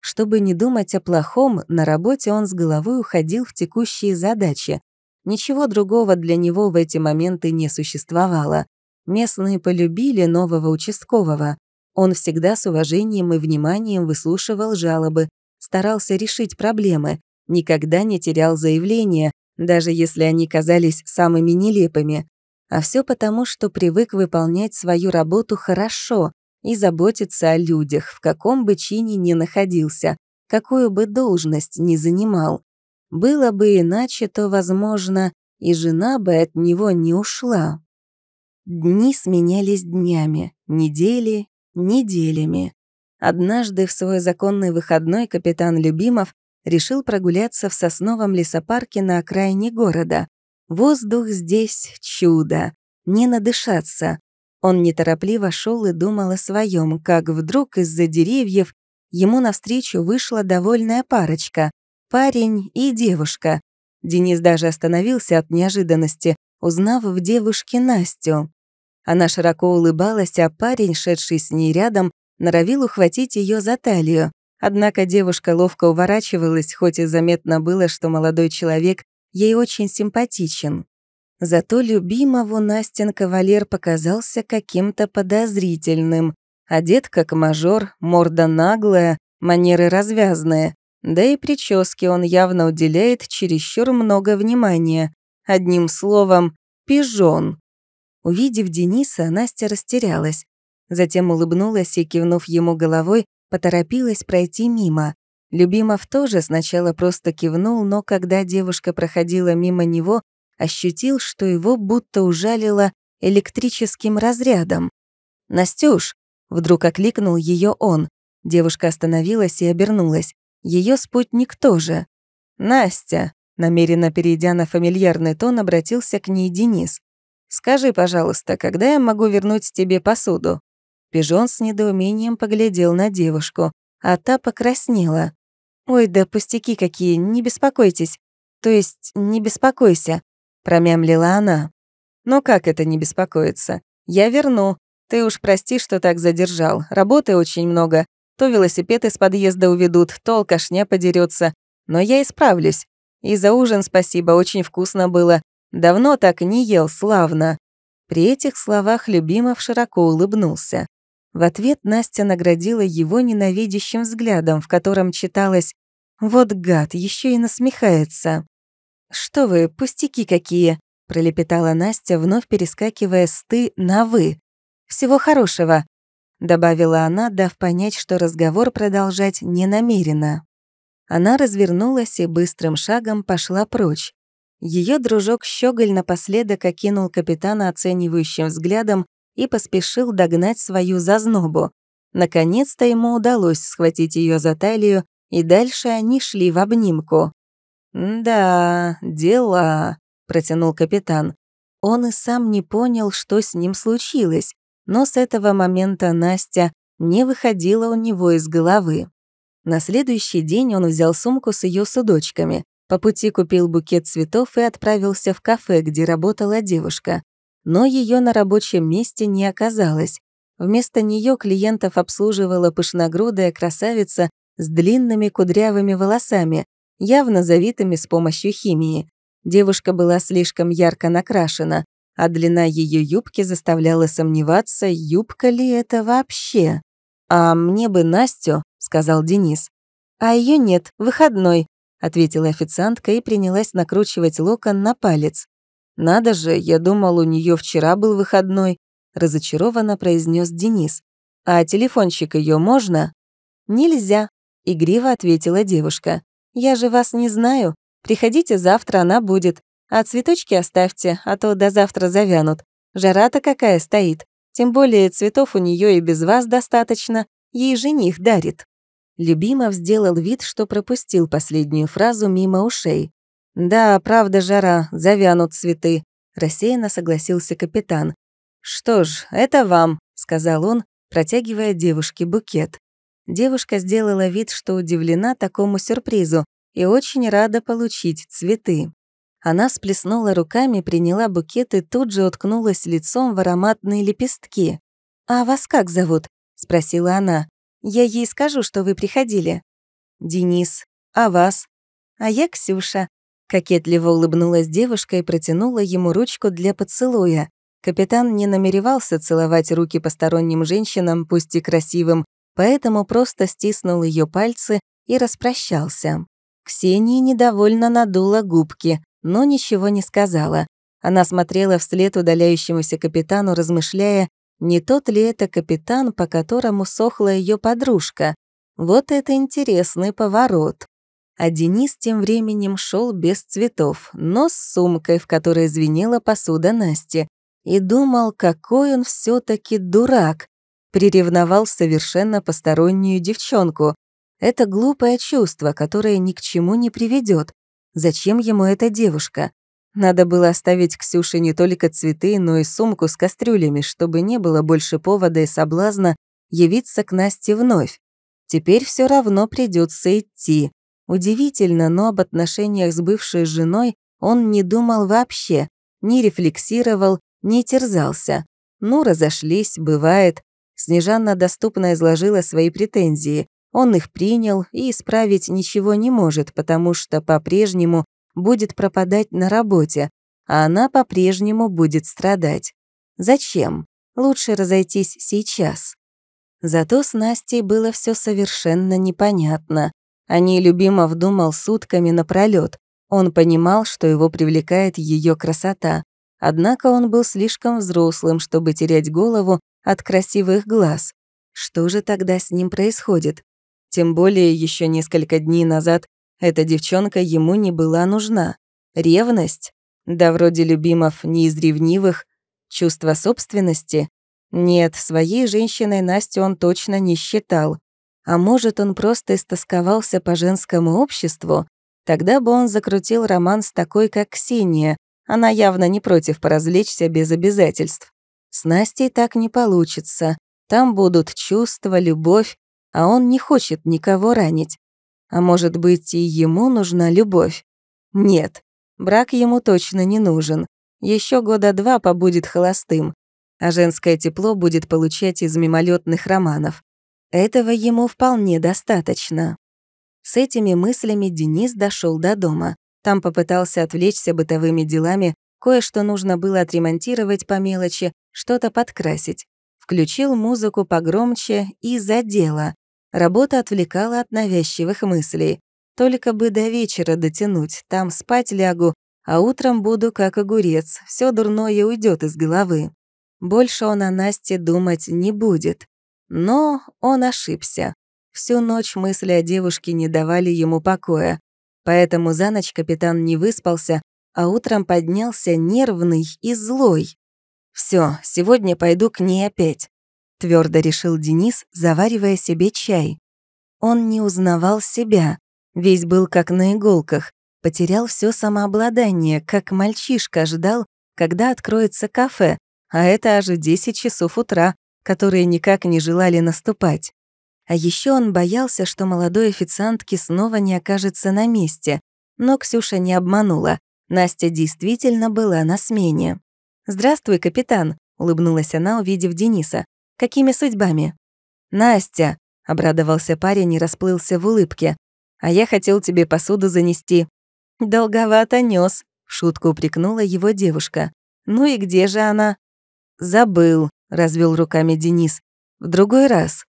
Speaker 1: Чтобы не думать о плохом, на работе он с головой уходил в текущие задачи. Ничего другого для него в эти моменты не существовало. Местные полюбили нового участкового. Он всегда с уважением и вниманием выслушивал жалобы, старался решить проблемы, никогда не терял заявления, даже если они казались самыми нелепыми, а все потому, что привык выполнять свою работу хорошо и заботиться о людях, в каком бы чине ни находился, какую бы должность ни занимал. Было бы иначе, то, возможно, и жена бы от него не ушла. Дни сменялись днями, недели — неделями. Однажды в свой законный выходной капитан Любимов решил прогуляться в сосновом лесопарке на окраине города. Воздух здесь чудо, не надышаться. Он неторопливо шел и думал о своем, как вдруг из-за деревьев ему навстречу вышла довольная парочка — парень и девушка. Денис даже остановился от неожиданности, узнав в девушке Настю. Она широко улыбалась, а парень, шедший с ней рядом, норовил ухватить ее за талию. Однако девушка ловко уворачивалась, хоть и заметно было, что молодой человек ей очень симпатичен. Зато любимого Настин кавалер показался каким-то подозрительным. Одет как мажор, морда наглая, манеры развязные. Да и прически он явно уделяет чересчур много внимания. Одним словом, пижон. Увидев Дениса, Настя растерялась. Затем улыбнулась и, кивнув ему головой, поторопилась пройти мимо. Любимов тоже сначала просто кивнул, но когда девушка проходила мимо него, ощутил, что его будто ужалило электрическим разрядом. «Настюш!» — вдруг окликнул ее он. Девушка остановилась и обернулась. Ее спутник тоже. «Настя!» — намеренно перейдя на фамильярный тон, обратился к ней Денис. «Скажи, пожалуйста, когда я могу вернуть тебе посуду?» Пижон с недоумением поглядел на девушку, а та покраснела. «Ой, да пустяки какие, не беспокойтесь. То есть, не беспокойся», — промямлила она. «Ну как это не беспокоиться? Я верну. Ты уж прости, что так задержал. Работы очень много. То велосипед из подъезда уведут, то алкашня подерется. Но я исправлюсь. И за ужин спасибо, очень вкусно было. Давно так не ел, славно». При этих словах Любимов широко улыбнулся. В ответ Настя наградила его ненавидящим взглядом, в котором читалось «Вот гад, еще и насмехается». «Что вы, пустяки какие!» — пролепетала Настя, вновь перескакивая с «ты» на «вы». «Всего хорошего!» — добавила она, дав понять, что разговор продолжать не намерена. Она развернулась и быстрым шагом пошла прочь. Ее дружок Щеголь напоследок окинул капитана оценивающим взглядом и поспешил догнать свою зазнобу. Наконец-то ему удалось схватить ее за талию, и дальше они шли в обнимку. «Да, дела», — протянул капитан. Он и сам не понял, что с ним случилось, но с этого момента Настя не выходила у него из головы. На следующий день он взял сумку с ее судочками, по пути купил букет цветов и отправился в кафе, где работала девушка но ее на рабочем месте не оказалось. Вместо нее клиентов обслуживала пышногрудая красавица с длинными кудрявыми волосами, явно завитыми с помощью химии. Девушка была слишком ярко накрашена, а длина ее юбки заставляла сомневаться, юбка ли это вообще. «А мне бы Настю», — сказал Денис. «А ее нет, выходной», — ответила официантка и принялась накручивать локон на палец. «Надо же, я думал, у нее вчера был выходной», — разочарованно произнес Денис. «А телефончик ее можно?» «Нельзя», — игриво ответила девушка. «Я же вас не знаю. Приходите завтра, она будет. А цветочки оставьте, а то до завтра завянут. Жара-то какая стоит. Тем более цветов у нее и без вас достаточно. Ей жених дарит». Любимов сделал вид, что пропустил последнюю фразу мимо ушей. «Да, правда, жара, завянут цветы», — рассеянно согласился капитан. «Что ж, это вам», — сказал он, протягивая девушке букет. Девушка сделала вид, что удивлена такому сюрпризу и очень рада получить цветы. Она сплеснула руками, приняла букет и тут же уткнулась лицом в ароматные лепестки. «А вас как зовут?» — спросила она. «Я ей скажу, что вы приходили». «Денис. А вас?» «А я Ксюша. Кокетливо улыбнулась девушка и протянула ему ручку для поцелуя. Капитан не намеревался целовать руки посторонним женщинам, пусть и красивым, поэтому просто стиснул ее пальцы и распрощался. Ксения недовольно надула губки, но ничего не сказала. Она смотрела вслед удаляющемуся капитану, размышляя, не тот ли это капитан, по которому сохла ее подружка. Вот это интересный поворот. А Денис тем временем шел без цветов, но с сумкой, в которой звенела посуда Насти, и думал, какой он все таки дурак. Приревновал совершенно постороннюю девчонку. Это глупое чувство, которое ни к чему не приведет. Зачем ему эта девушка? Надо было оставить Ксюше не только цветы, но и сумку с кастрюлями, чтобы не было больше повода и соблазна явиться к Насте вновь. Теперь все равно придется идти. Удивительно, но об отношениях с бывшей женой он не думал вообще, не рефлексировал, не терзался. Ну, разошлись, бывает. Снежанна доступно изложила свои претензии. Он их принял и исправить ничего не может, потому что по-прежнему будет пропадать на работе, а она по-прежнему будет страдать. Зачем? Лучше разойтись сейчас. Зато с Настей было все совершенно непонятно. Они а Любимов думал сутками напролет. Он понимал, что его привлекает ее красота. Однако он был слишком взрослым, чтобы терять голову от красивых глаз. Что же тогда с ним происходит? Тем более еще несколько дней назад эта девчонка ему не была нужна. Ревность? Да вроде Любимов не из ревнивых. Чувство собственности? Нет, своей женщиной Настю он точно не считал. А может, он просто истосковался по женскому обществу? Тогда бы он закрутил роман с такой, как Ксения. Она явно не против поразвлечься без обязательств. С Настей так не получится. Там будут чувства, любовь, а он не хочет никого ранить. А может быть, и ему нужна любовь? Нет, брак ему точно не нужен. Еще года два побудет холостым, а женское тепло будет получать из мимолетных романов. Этого ему вполне достаточно. С этими мыслями Денис дошел до дома. Там попытался отвлечься бытовыми делами, кое-что нужно было отремонтировать по мелочи, что-то подкрасить. Включил музыку погромче и за дело. Работа отвлекала от навязчивых мыслей. Только бы до вечера дотянуть, там спать лягу, а утром буду как огурец, все дурное уйдет из головы. Больше он о Насте думать не будет. Но он ошибся. Всю ночь мысли о девушке не давали ему покоя. Поэтому за ночь капитан не выспался, а утром поднялся нервный и злой. Все, сегодня пойду к ней опять», — твердо решил Денис, заваривая себе чай. Он не узнавал себя, весь был как на иголках, потерял все самообладание, как мальчишка ждал, когда откроется кафе, а это аж 10 часов утра, которые никак не желали наступать. А еще он боялся, что молодой официантки снова не окажется на месте. Но Ксюша не обманула. Настя действительно была на смене. «Здравствуй, капитан», — улыбнулась она, увидев Дениса. «Какими судьбами?» «Настя», — обрадовался парень и расплылся в улыбке. «А я хотел тебе посуду занести». «Долговато нес, шутку упрекнула его девушка. «Ну и где же она?» «Забыл», развел руками Денис. В другой раз.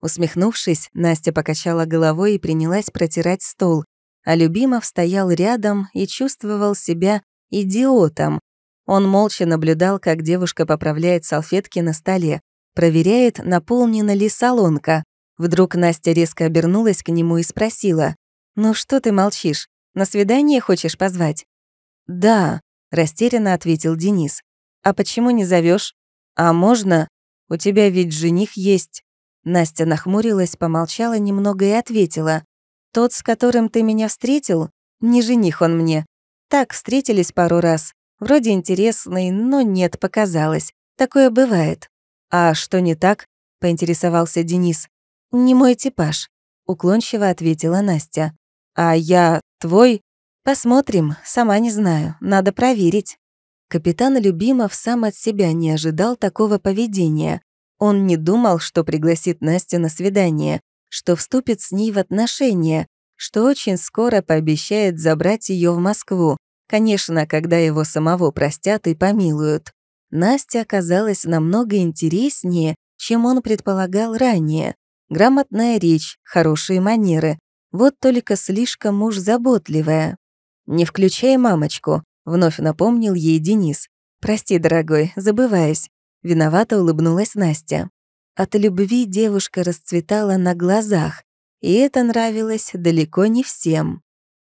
Speaker 1: Усмехнувшись, Настя покачала головой и принялась протирать стол, а Любимов стоял рядом и чувствовал себя идиотом. Он молча наблюдал, как девушка поправляет салфетки на столе, проверяет, наполнена ли салонка. Вдруг Настя резко обернулась к нему и спросила. «Ну что ты молчишь? На свидание хочешь позвать?» «Да», — растерянно ответил Денис. «А почему не зовешь? «А можно? У тебя ведь жених есть». Настя нахмурилась, помолчала немного и ответила. «Тот, с которым ты меня встретил, не жених он мне. Так, встретились пару раз. Вроде интересный, но нет, показалось. Такое бывает». «А что не так?» — поинтересовался Денис. «Не мой типаж», — уклончиво ответила Настя. «А я твой?» «Посмотрим, сама не знаю, надо проверить». Капитан Любимов сам от себя не ожидал такого поведения. Он не думал, что пригласит Настю на свидание, что вступит с ней в отношения, что очень скоро пообещает забрать ее в Москву, конечно, когда его самого простят и помилуют. Настя оказалась намного интереснее, чем он предполагал ранее. Грамотная речь, хорошие манеры. Вот только слишком муж заботливая. «Не включай мамочку», Вновь напомнил ей Денис. «Прости, дорогой, забываюсь». Виновато улыбнулась Настя. От любви девушка расцветала на глазах, и это нравилось далеко не всем.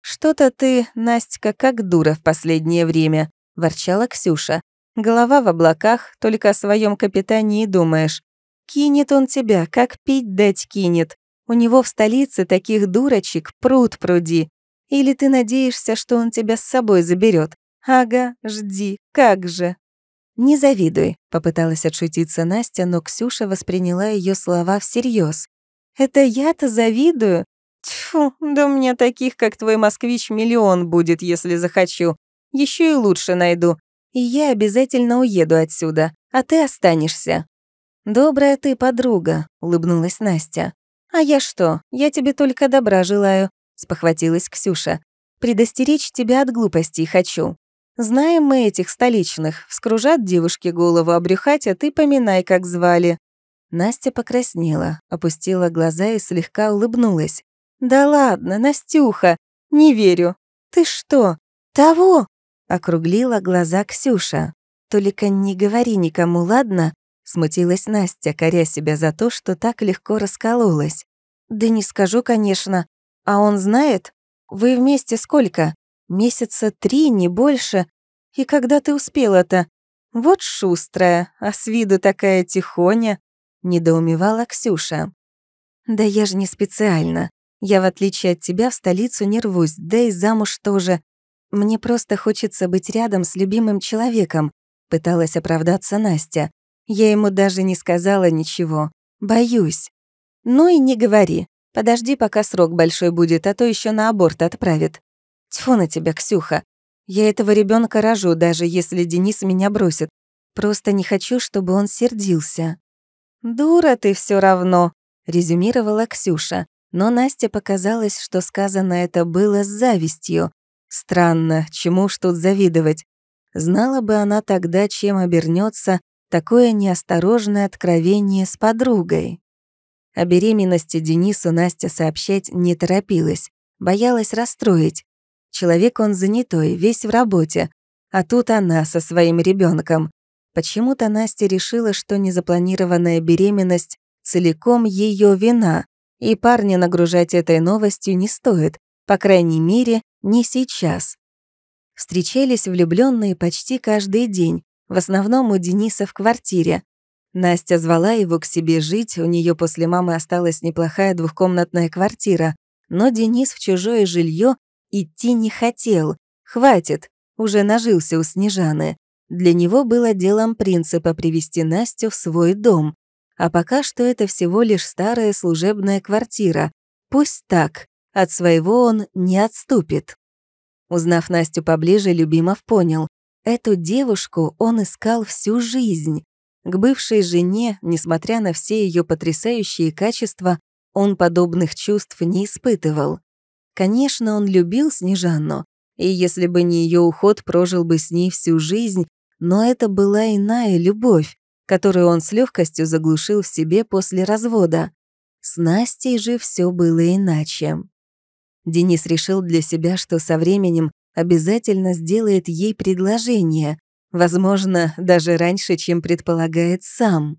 Speaker 1: «Что-то ты, Настя, как дура в последнее время», — ворчала Ксюша. «Голова в облаках, только о своем капитании думаешь. Кинет он тебя, как пить дать кинет. У него в столице таких дурочек пруд пруди. Или ты надеешься, что он тебя с собой заберет? Ага, жди, как же. Не завидуй, попыталась отшутиться Настя, но Ксюша восприняла ее слова всерьез. Это я-то завидую? Тьфу, да у меня таких, как твой москвич, миллион будет, если захочу. Еще и лучше найду. И я обязательно уеду отсюда, а ты останешься. «Добрая ты подруга», — улыбнулась Настя. «А я что? Я тебе только добра желаю спохватилась Ксюша. «Предостеречь тебя от глупостей хочу. Знаем мы этих столичных. Вскружат девушки голову, обрюхать, а ты поминай, как звали». Настя покраснела, опустила глаза и слегка улыбнулась. «Да ладно, Настюха! Не верю! Ты что, того?» Округлила глаза Ксюша. «Только не говори никому, ладно?» Смутилась Настя, коря себя за то, что так легко раскололась. «Да не скажу, конечно. А он знает? Вы вместе сколько? Месяца три, не больше. И когда ты успела-то? Вот шустрая, а с виду такая тихоня, недоумевала Ксюша. Да я же не специально. Я, в отличие от тебя, в столицу не рвусь, да и замуж тоже. Мне просто хочется быть рядом с любимым человеком, пыталась оправдаться Настя. Я ему даже не сказала ничего. Боюсь. Ну и не говори. Подожди, пока срок большой будет, а то еще на аборт отправят. Тьфу на тебя, Ксюха. Я этого ребенка рожу, даже если Денис меня бросит. Просто не хочу, чтобы он сердился. Дура ты все равно, резюмировала Ксюша. Но Насте показалось, что сказано это было с завистью. Странно, чему ж тут завидовать. Знала бы она тогда, чем обернется такое неосторожное откровение с подругой. О беременности Денису Настя сообщать не торопилась, боялась расстроить. Человек он занятой, весь в работе. А тут она со своим ребенком. Почему-то Настя решила, что незапланированная беременность целиком ее вина, и парня нагружать этой новостью не стоит, по крайней мере, не сейчас. Встречались влюбленные почти каждый день, в основном у Дениса в квартире. Настя звала его к себе жить, у нее после мамы осталась неплохая двухкомнатная квартира, но Денис в чужое жилье идти не хотел. Хватит, уже нажился у Снежаны. Для него было делом принципа привести Настю в свой дом. А пока что это всего лишь старая служебная квартира. Пусть так, от своего он не отступит. Узнав Настю поближе, Любимов понял. Эту девушку он искал всю жизнь. К бывшей жене, несмотря на все ее потрясающие качества, он подобных чувств не испытывал. Конечно, он любил Снежанну, и если бы не ее уход, прожил бы с ней всю жизнь, но это была иная любовь, которую он с легкостью заглушил в себе после развода. С Настей же все было иначе. Денис решил для себя, что со временем обязательно сделает ей предложение, Возможно, даже раньше, чем предполагает сам.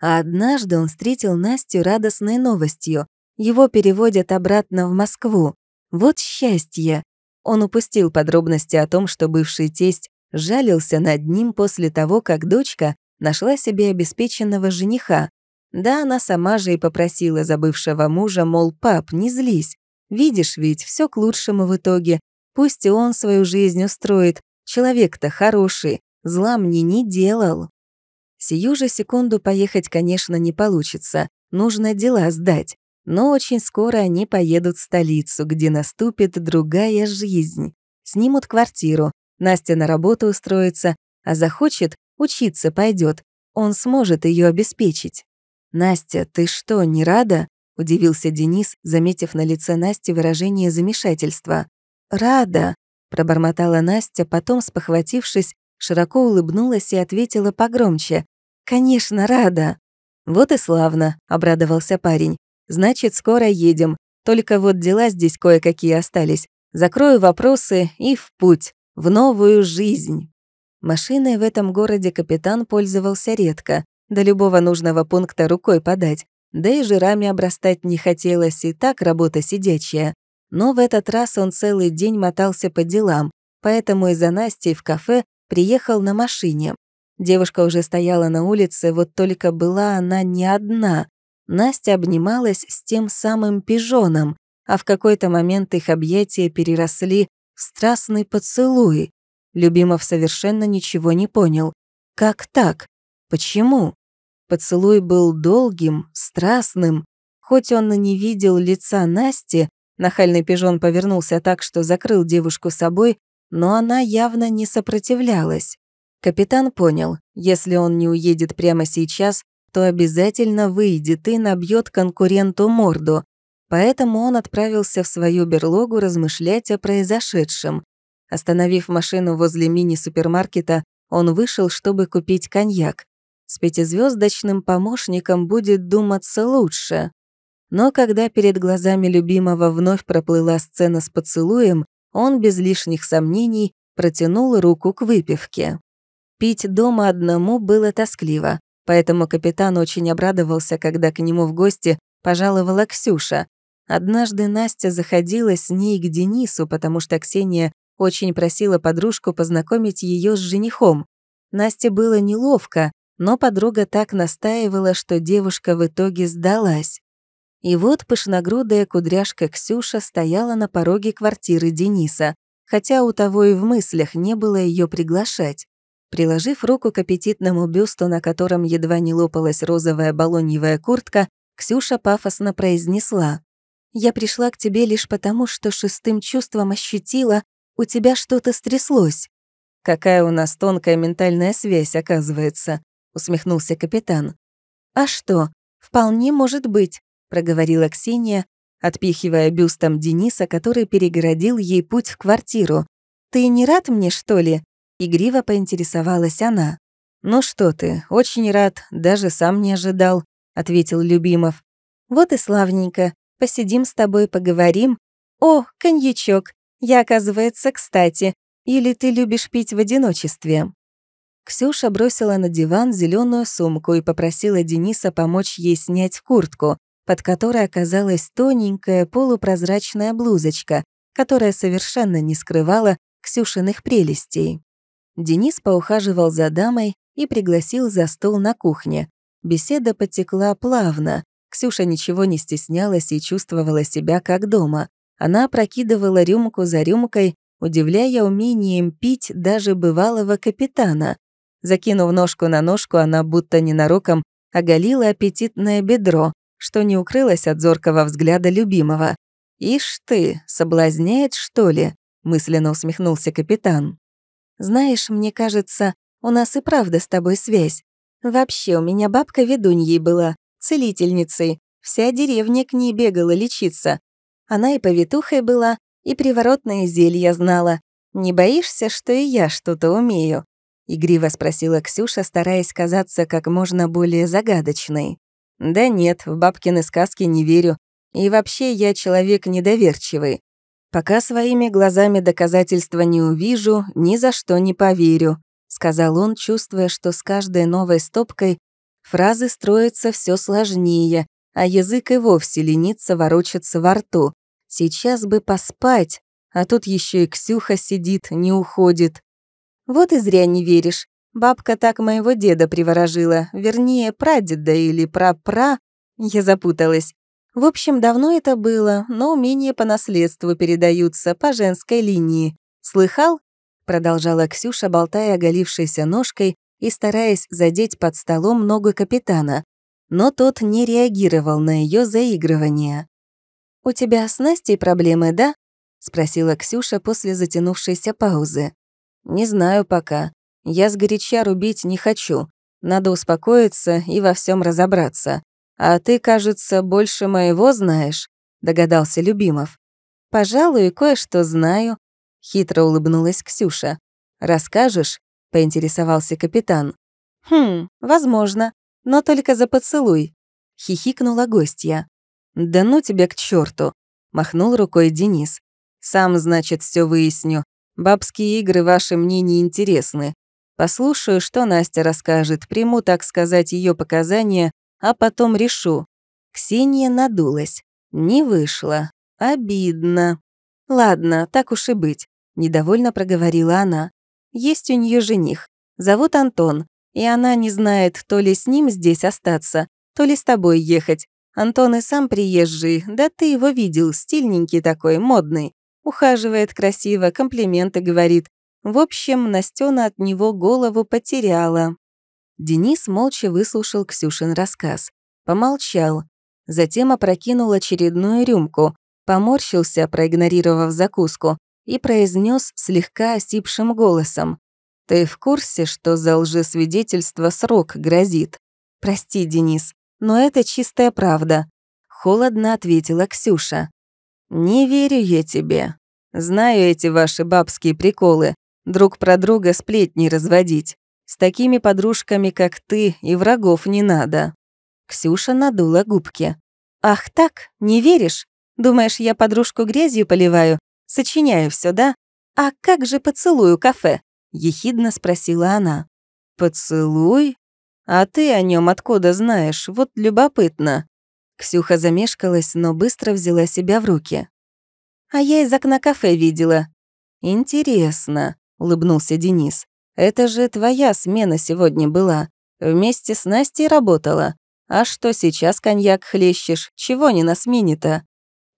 Speaker 1: А однажды он встретил Настю радостной новостью. Его переводят обратно в Москву. Вот счастье! Он упустил подробности о том, что бывший тесть жалился над ним после того, как дочка нашла себе обеспеченного жениха. Да, она сама же и попросила забывшего мужа, мол, пап, не злись. Видишь ведь, все к лучшему в итоге. Пусть и он свою жизнь устроит, Человек-то хороший, зла мне не делал. Сию же секунду поехать, конечно, не получится. Нужно дела сдать. Но очень скоро они поедут в столицу, где наступит другая жизнь. Снимут квартиру. Настя на работу устроится, а захочет — учиться пойдет. Он сможет ее обеспечить. «Настя, ты что, не рада?» — удивился Денис, заметив на лице Насти выражение замешательства. «Рада», Пробормотала Настя, потом, спохватившись, широко улыбнулась и ответила погромче. «Конечно, рада!» «Вот и славно», — обрадовался парень. «Значит, скоро едем. Только вот дела здесь кое-какие остались. Закрою вопросы и в путь, в новую жизнь». Машиной в этом городе капитан пользовался редко. До любого нужного пункта рукой подать. Да и жирами обрастать не хотелось, и так работа сидячая. Но в этот раз он целый день мотался по делам, поэтому из-за Насти в кафе приехал на машине. Девушка уже стояла на улице, вот только была она не одна. Настя обнималась с тем самым пижоном, а в какой-то момент их объятия переросли в страстный поцелуй. Любимов совершенно ничего не понял. Как так? Почему? Поцелуй был долгим, страстным. Хоть он и не видел лица Насти, Нахальный пижон повернулся так, что закрыл девушку собой, но она явно не сопротивлялась. Капитан понял, если он не уедет прямо сейчас, то обязательно выйдет и набьет конкуренту морду. Поэтому он отправился в свою берлогу размышлять о произошедшем. Остановив машину возле мини-супермаркета, он вышел, чтобы купить коньяк. С пятизвездочным помощником будет думаться лучше. Но когда перед глазами любимого вновь проплыла сцена с поцелуем, он без лишних сомнений протянул руку к выпивке. Пить дома одному было тоскливо, поэтому капитан очень обрадовался, когда к нему в гости пожаловала Ксюша. Однажды Настя заходила с ней к Денису, потому что Ксения очень просила подружку познакомить ее с женихом. Насте было неловко, но подруга так настаивала, что девушка в итоге сдалась. И вот пышногрудая кудряшка Ксюша стояла на пороге квартиры Дениса, хотя у того и в мыслях не было ее приглашать. Приложив руку к аппетитному бюсту, на котором едва не лопалась розовая балоньевая куртка, Ксюша пафосно произнесла. «Я пришла к тебе лишь потому, что шестым чувством ощутила, у тебя что-то стряслось». «Какая у нас тонкая ментальная связь, оказывается», — усмехнулся капитан. «А что? Вполне может быть проговорила Ксения, отпихивая бюстом Дениса, который перегородил ей путь в квартиру. «Ты не рад мне, что ли?» — игриво поинтересовалась она. «Ну что ты, очень рад, даже сам не ожидал», — ответил Любимов. «Вот и славненько. Посидим с тобой, поговорим. О, коньячок, я, оказывается, кстати. Или ты любишь пить в одиночестве?» Ксюша бросила на диван зеленую сумку и попросила Дениса помочь ей снять куртку под которой оказалась тоненькая полупрозрачная блузочка, которая совершенно не скрывала Ксюшиных прелестей. Денис поухаживал за дамой и пригласил за стол на кухне. Беседа потекла плавно. Ксюша ничего не стеснялась и чувствовала себя как дома. Она опрокидывала рюмку за рюмкой, удивляя умением пить даже бывалого капитана. Закинув ножку на ножку, она будто ненароком оголила аппетитное бедро, что не укрылась от зоркого взгляда любимого. «Ишь ты, соблазняет, что ли?» — мысленно усмехнулся капитан. «Знаешь, мне кажется, у нас и правда с тобой связь. Вообще, у меня бабка ведуньей была, целительницей. Вся деревня к ней бегала лечиться. Она и повитухой была, и приворотные зелья знала. Не боишься, что и я что-то умею?» — игриво спросила Ксюша, стараясь казаться как можно более загадочной. Да нет, в бабкины сказки не верю. И вообще я человек недоверчивый. Пока своими глазами доказательства не увижу, ни за что не поверю, сказал он, чувствуя, что с каждой новой стопкой фразы строятся все сложнее, а язык и вовсе ленится ворочаться во рту. Сейчас бы поспать, а тут еще и Ксюха сидит, не уходит. Вот и зря не веришь. Бабка так моего деда приворожила, вернее, прадеда или пра-пра, Я запуталась. В общем, давно это было, но умения по наследству передаются, по женской линии. Слыхал? продолжала Ксюша, болтая оголившейся ножкой и стараясь задеть под столом ногу капитана. Но тот не реагировал на ее заигрывание. «У тебя с Настей проблемы, да?» — спросила Ксюша после затянувшейся паузы. «Не знаю пока. Я сгоряча рубить не хочу. Надо успокоиться и во всем разобраться. А ты, кажется, больше моего знаешь», — догадался Любимов. «Пожалуй, кое-что знаю», — хитро улыбнулась Ксюша. «Расскажешь?» — поинтересовался капитан. «Хм, возможно, но только за поцелуй», — хихикнула гостья. «Да ну тебя к черту! махнул рукой Денис. «Сам, значит, все выясню. Бабские игры ваши мне не интересны. Послушаю, что Настя расскажет, приму, так сказать, ее показания, а потом решу. Ксения надулась. Не вышло, Обидно. Ладно, так уж и быть, недовольно проговорила она. Есть у нее жених. Зовут Антон, и она не знает, то ли с ним здесь остаться, то ли с тобой ехать. Антон и сам приезжий, да ты его видел, стильненький такой, модный. Ухаживает красиво, комплименты говорит, в общем, Настена от него голову потеряла. Денис молча выслушал Ксюшин рассказ. Помолчал. Затем опрокинул очередную рюмку, поморщился, проигнорировав закуску, и произнес слегка осипшим голосом. «Ты в курсе, что за лжесвидетельство срок грозит?» «Прости, Денис, но это чистая правда», — холодно ответила Ксюша. «Не верю я тебе. Знаю эти ваши бабские приколы друг про друга сплетни разводить. С такими подружками, как ты, и врагов не надо». Ксюша надула губки. «Ах так, не веришь? Думаешь, я подружку грязью поливаю? Сочиняю все, да? А как же поцелую кафе?» — ехидно спросила она. «Поцелуй? А ты о нем откуда знаешь? Вот любопытно». Ксюха замешкалась, но быстро взяла себя в руки. «А я из окна кафе видела». «Интересно. — улыбнулся Денис. «Это же твоя смена сегодня была. Вместе с Настей работала. А что сейчас коньяк хлещешь? Чего не на смене-то?»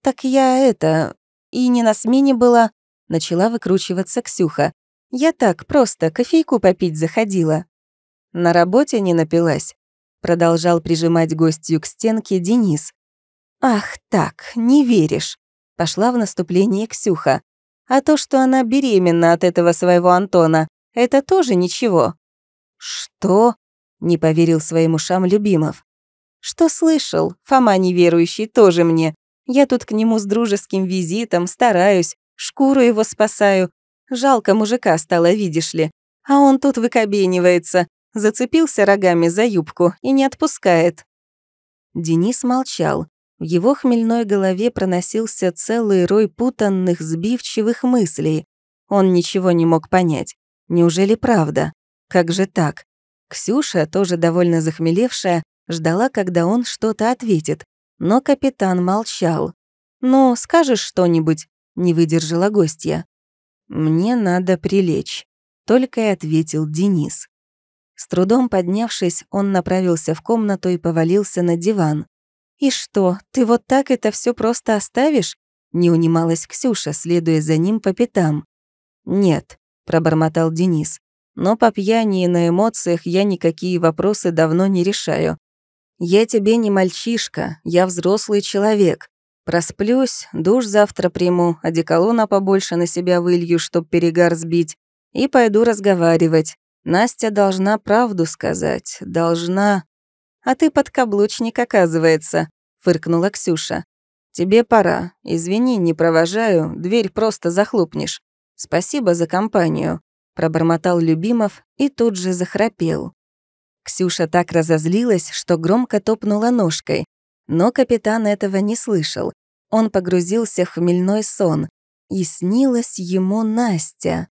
Speaker 1: «Так я это... и не на смене была», — начала выкручиваться Ксюха. «Я так, просто кофейку попить заходила». «На работе не напилась», — продолжал прижимать гостью к стенке Денис. «Ах так, не веришь», — пошла в наступление Ксюха. А то, что она беременна от этого своего Антона, это тоже ничего». «Что?» — не поверил своим ушам Любимов. «Что слышал? Фома неверующий тоже мне. Я тут к нему с дружеским визитом стараюсь, шкуру его спасаю. Жалко мужика стало, видишь ли. А он тут выкобенивается, зацепился рогами за юбку и не отпускает». Денис молчал, в его хмельной голове проносился целый рой путанных, сбивчивых мыслей. Он ничего не мог понять. Неужели правда? Как же так? Ксюша, тоже довольно захмелевшая, ждала, когда он что-то ответит, но капитан молчал. «Ну, скажешь что-нибудь?» — не выдержала гостья. «Мне надо прилечь», — только и ответил Денис. С трудом поднявшись, он направился в комнату и повалился на диван. «И что, ты вот так это все просто оставишь?» — не унималась Ксюша, следуя за ним по пятам. «Нет», — пробормотал Денис. «Но по пьяни и на эмоциях я никакие вопросы давно не решаю. Я тебе не мальчишка, я взрослый человек. Просплюсь, душ завтра приму, одеколона побольше на себя вылью, чтоб перегар сбить, и пойду разговаривать. Настя должна правду сказать, должна...» «А ты подкаблучник, оказывается», — фыркнула Ксюша. «Тебе пора. Извини, не провожаю, дверь просто захлопнешь. Спасибо за компанию», — пробормотал Любимов и тут же захрапел. Ксюша так разозлилась, что громко топнула ножкой. Но капитан этого не слышал. Он погрузился в хмельной сон. И снилась ему Настя.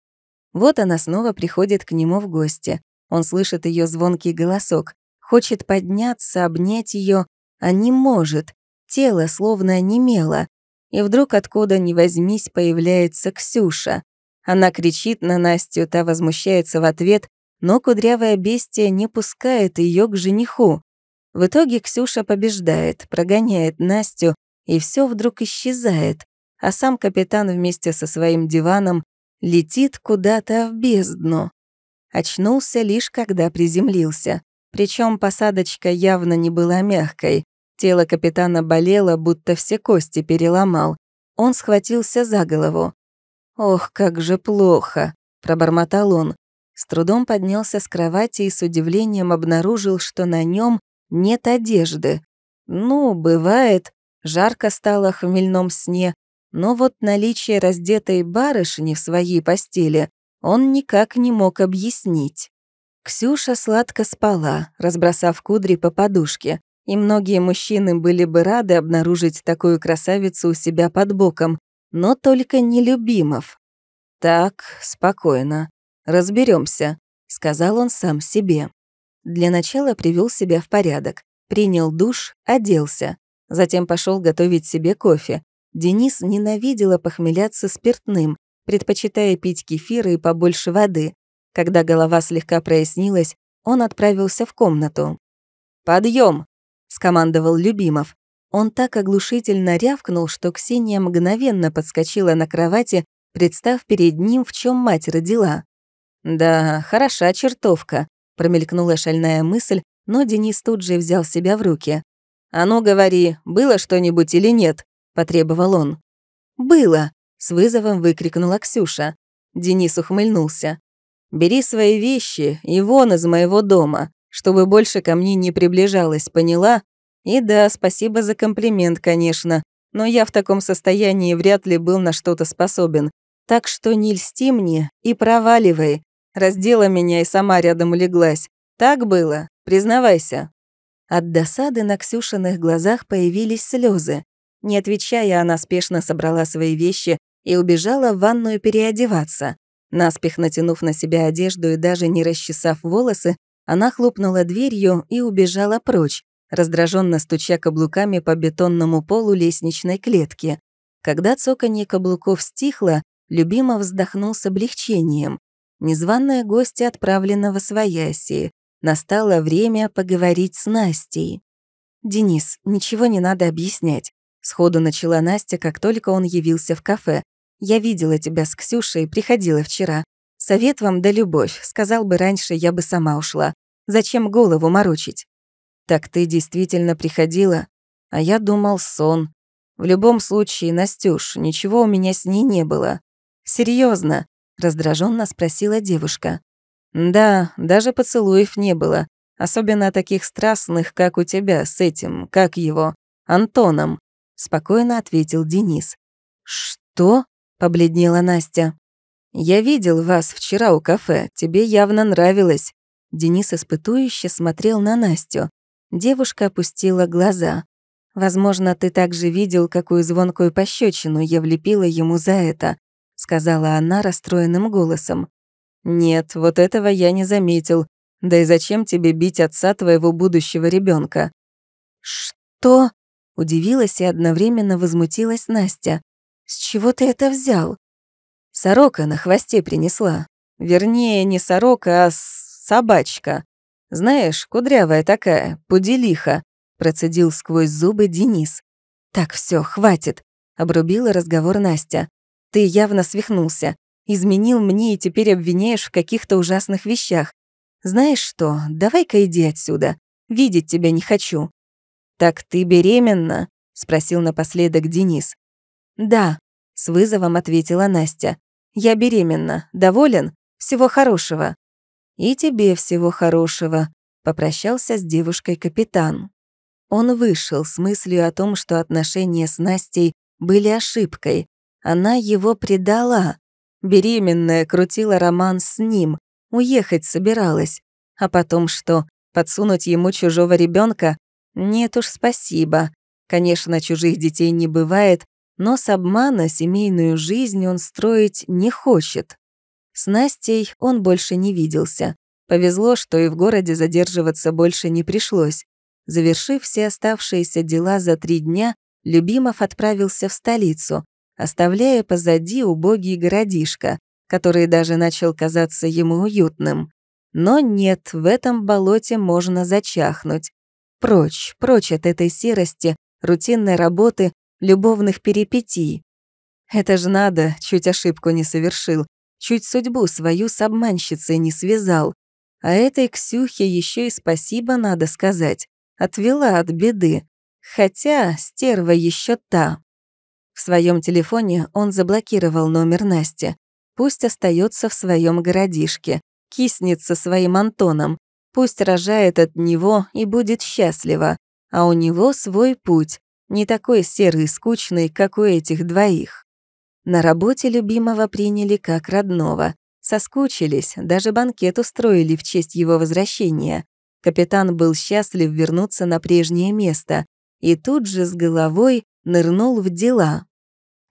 Speaker 1: Вот она снова приходит к нему в гости. Он слышит ее звонкий голосок. Хочет подняться, обнять ее, а не может. Тело словно онемело. И вдруг откуда ни возьмись появляется Ксюша. Она кричит на Настю, та возмущается в ответ, но кудрявое бестие не пускает ее к жениху. В итоге Ксюша побеждает, прогоняет Настю, и все вдруг исчезает, а сам капитан вместе со своим диваном летит куда-то в бездну. Очнулся лишь, когда приземлился. Причем посадочка явно не была мягкой. Тело капитана болело, будто все кости переломал. Он схватился за голову. «Ох, как же плохо!» — пробормотал он. С трудом поднялся с кровати и с удивлением обнаружил, что на нем нет одежды. Ну, бывает, жарко стало в хмельном сне, но вот наличие раздетой барышни в своей постели он никак не мог объяснить. Ксюша сладко спала, разбросав кудри по подушке, и многие мужчины были бы рады обнаружить такую красавицу у себя под боком, но только не Любимов. «Так, спокойно. разберемся, сказал он сам себе. Для начала привел себя в порядок, принял душ, оделся. Затем пошел готовить себе кофе. Денис ненавидела похмеляться спиртным, предпочитая пить кефир и побольше воды, когда голова слегка прояснилась, он отправился в комнату. Подъем! скомандовал Любимов. Он так оглушительно рявкнул, что Ксения мгновенно подскочила на кровати, представ перед ним, в чем мать родила. «Да, хороша чертовка», — промелькнула шальная мысль, но Денис тут же взял себя в руки. «А ну, говори, было что-нибудь или нет?» — потребовал он. «Было!» — с вызовом выкрикнула Ксюша. Денис ухмыльнулся. Бери свои вещи и вон из моего дома, чтобы больше ко мне не приближалась, поняла? И да, спасибо за комплимент, конечно, но я в таком состоянии вряд ли был на что-то способен. Так что не льсти мне и проваливай. Раздела меня и сама рядом улеглась. Так было? Признавайся». От досады на Ксюшиных глазах появились слезы. Не отвечая, она спешно собрала свои вещи и убежала в ванную переодеваться. Наспех натянув на себя одежду и даже не расчесав волосы, она хлопнула дверью и убежала прочь, раздраженно стуча каблуками по бетонному полу лестничной клетки. Когда цоканье каблуков стихло, Любима вздохнул с облегчением. Незваная гостья отправлена во свояси. Настало время поговорить с Настей. «Денис, ничего не надо объяснять», — сходу начала Настя, как только он явился в кафе. Я видела тебя с Ксюшей, приходила вчера. Совет вам да любовь. Сказал бы раньше, я бы сама ушла. Зачем голову морочить? Так ты действительно приходила? А я думал, сон. В любом случае, Настюш, ничего у меня с ней не было. Серьезно? раздраженно спросила девушка. Да, даже поцелуев не было. Особенно таких страстных, как у тебя, с этим, как его, Антоном, спокойно ответил Денис. Что? побледнела Настя. «Я видел вас вчера у кафе, тебе явно нравилось». Денис испытующе смотрел на Настю. Девушка опустила глаза. «Возможно, ты также видел, какую звонкую пощечину я влепила ему за это», — сказала она расстроенным голосом. «Нет, вот этого я не заметил. Да и зачем тебе бить отца твоего будущего ребенка? «Что?» — удивилась и одновременно возмутилась Настя. С чего ты это взял? Сорока на хвосте принесла. Вернее, не сорока, а собачка. Знаешь, кудрявая такая, пуделиха, процедил сквозь зубы Денис. Так все, хватит, обрубила разговор Настя. Ты явно свихнулся, изменил мне и теперь обвиняешь в каких-то ужасных вещах. Знаешь что, давай-ка иди отсюда. Видеть тебя не хочу. Так ты беременна? спросил напоследок Денис. «Да», — с вызовом ответила Настя. «Я беременна. Доволен? Всего хорошего». «И тебе всего хорошего», — попрощался с девушкой капитан. Он вышел с мыслью о том, что отношения с Настей были ошибкой. Она его предала. Беременная крутила роман с ним, уехать собиралась. А потом что, подсунуть ему чужого ребенка? Нет уж, спасибо. Конечно, чужих детей не бывает, но с обмана семейную жизнь он строить не хочет. С Настей он больше не виделся. Повезло, что и в городе задерживаться больше не пришлось. Завершив все оставшиеся дела за три дня, Любимов отправился в столицу, оставляя позади убогий городишко, который даже начал казаться ему уютным. Но нет, в этом болоте можно зачахнуть. Прочь, прочь от этой серости, рутинной работы любовных перипетий. Это ж надо, чуть ошибку не совершил, чуть судьбу свою с обманщицей не связал. А этой Ксюхе еще и спасибо надо сказать. Отвела от беды. Хотя стерва еще та. В своем телефоне он заблокировал номер Насти. Пусть остается в своем городишке, киснется своим Антоном, пусть рожает от него и будет счастлива, а у него свой путь, не такой серый и скучный, как у этих двоих. На работе любимого приняли как родного. Соскучились, даже банкет устроили в честь его возвращения. Капитан был счастлив вернуться на прежнее место и тут же с головой нырнул в дела.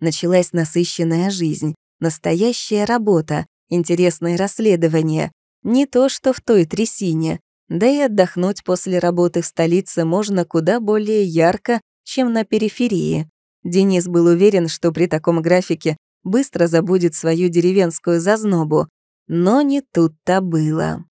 Speaker 1: Началась насыщенная жизнь, настоящая работа, интересное расследование. Не то, что в той трясине. Да и отдохнуть после работы в столице можно куда более ярко чем на периферии. Денис был уверен, что при таком графике быстро забудет свою деревенскую зазнобу. Но не тут-то было.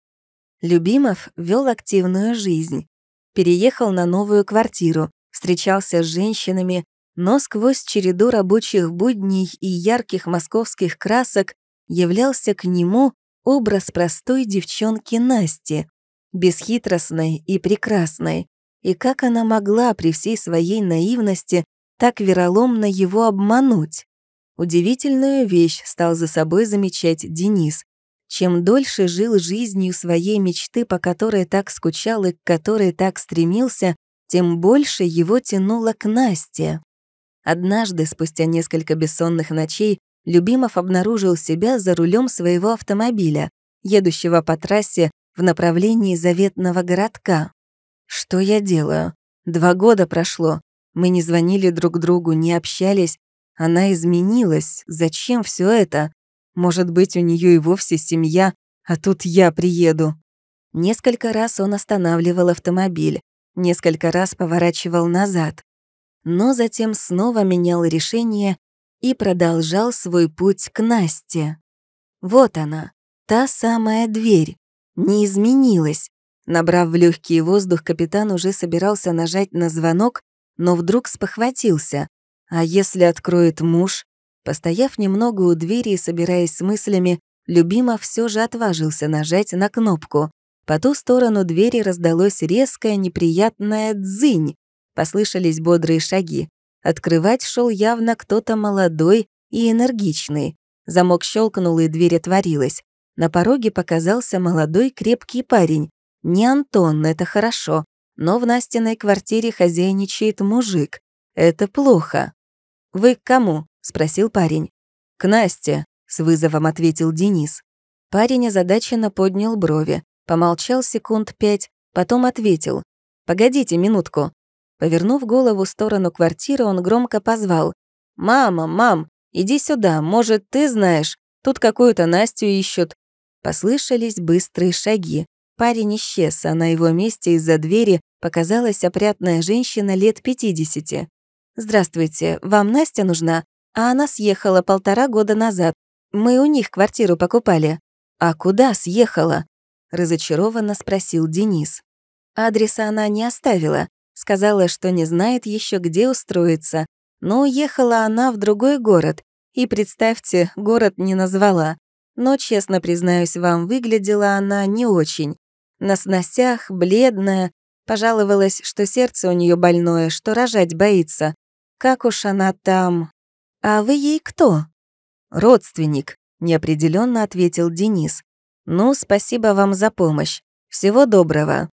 Speaker 1: Любимов вел активную жизнь. Переехал на новую квартиру, встречался с женщинами, но сквозь череду рабочих будней и ярких московских красок являлся к нему образ простой девчонки Насти, бесхитростной и прекрасной, и как она могла при всей своей наивности так вероломно его обмануть? Удивительную вещь стал за собой замечать Денис. Чем дольше жил жизнью своей мечты, по которой так скучал и к которой так стремился, тем больше его тянуло к Насте. Однажды, спустя несколько бессонных ночей, Любимов обнаружил себя за рулем своего автомобиля, едущего по трассе в направлении заветного городка. Что я делаю? Два года прошло. Мы не звонили друг другу, не общались. Она изменилась. Зачем все это? Может быть, у нее и вовсе семья, а тут я приеду. Несколько раз он останавливал автомобиль, несколько раз поворачивал назад. Но затем снова менял решение и продолжал свой путь к Насте. Вот она, та самая дверь. Не изменилась. Набрав в легкий воздух, капитан уже собирался нажать на звонок, но вдруг спохватился. А если откроет муж? Постояв немного у двери и собираясь с мыслями, Любима все же отважился нажать на кнопку. По ту сторону двери раздалось резкое неприятное «дзынь». Послышались бодрые шаги. Открывать шел явно кто-то молодой и энергичный. Замок щелкнул, и дверь отворилась. На пороге показался молодой крепкий парень. Не Антон, это хорошо, но в Настиной квартире хозяйничает мужик. Это плохо. «Вы к кому?» — спросил парень. «К Насте», — с вызовом ответил Денис. Парень озадаченно поднял брови, помолчал секунд пять, потом ответил. «Погодите минутку». Повернув голову в сторону квартиры, он громко позвал. «Мама, мам, иди сюда, может, ты знаешь? Тут какую-то Настю ищут». Послышались быстрые шаги. Парень исчез, а на его месте из-за двери показалась опрятная женщина лет 50. «Здравствуйте, вам Настя нужна?» А она съехала полтора года назад. Мы у них квартиру покупали. «А куда съехала?» — разочарованно спросил Денис. Адреса она не оставила. Сказала, что не знает еще, где устроиться. Но уехала она в другой город. И, представьте, город не назвала. Но, честно признаюсь вам, выглядела она не очень. На сносях, бледная, пожаловалась, что сердце у нее больное, что рожать боится. Как уж она там... А вы ей кто? Родственник, неопределенно ответил Денис. Ну, спасибо вам за помощь. Всего доброго.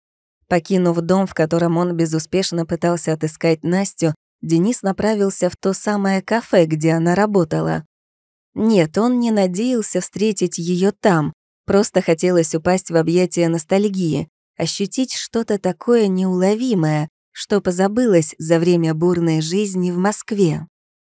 Speaker 1: Покинув дом, в котором он безуспешно пытался отыскать Настю, Денис направился в то самое кафе, где она работала. Нет, он не надеялся встретить ее там, Просто хотелось упасть в объятия ностальгии, ощутить что-то такое неуловимое, что позабылось за время бурной жизни в Москве.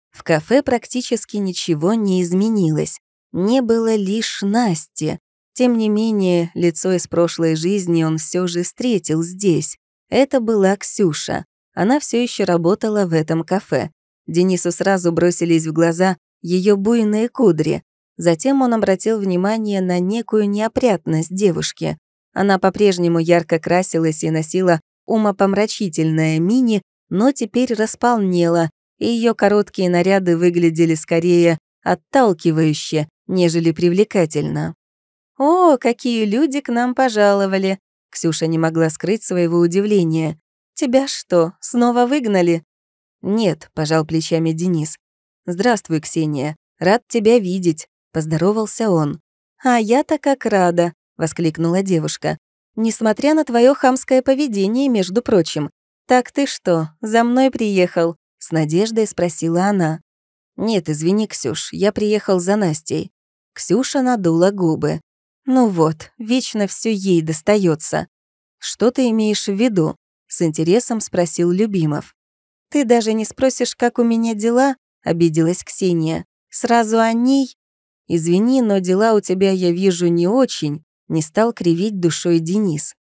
Speaker 1: В кафе практически ничего не изменилось. Не было лишь Насти. Тем не менее, лицо из прошлой жизни он все же встретил здесь. Это была Ксюша. Она все еще работала в этом кафе. Денису сразу бросились в глаза ее буйные кудри, Затем он обратил внимание на некую неопрятность девушки. Она по-прежнему ярко красилась и носила умопомрачительное мини, но теперь располнела, и ее короткие наряды выглядели скорее отталкивающе, нежели привлекательно. «О, какие люди к нам пожаловали!» Ксюша не могла скрыть своего удивления. «Тебя что, снова выгнали?» «Нет», — пожал плечами Денис. «Здравствуй, Ксения. Рад тебя видеть. Поздоровался он. «А я-то как рада!» — воскликнула девушка. «Несмотря на твое хамское поведение, между прочим. Так ты что, за мной приехал?» — с надеждой спросила она. «Нет, извини, Ксюш, я приехал за Настей». Ксюша надула губы. «Ну вот, вечно все ей достается. «Что ты имеешь в виду?» — с интересом спросил Любимов. «Ты даже не спросишь, как у меня дела?» — обиделась Ксения. «Сразу о ней?» «Извини, но дела у тебя, я вижу, не очень», — не стал кривить душой Денис.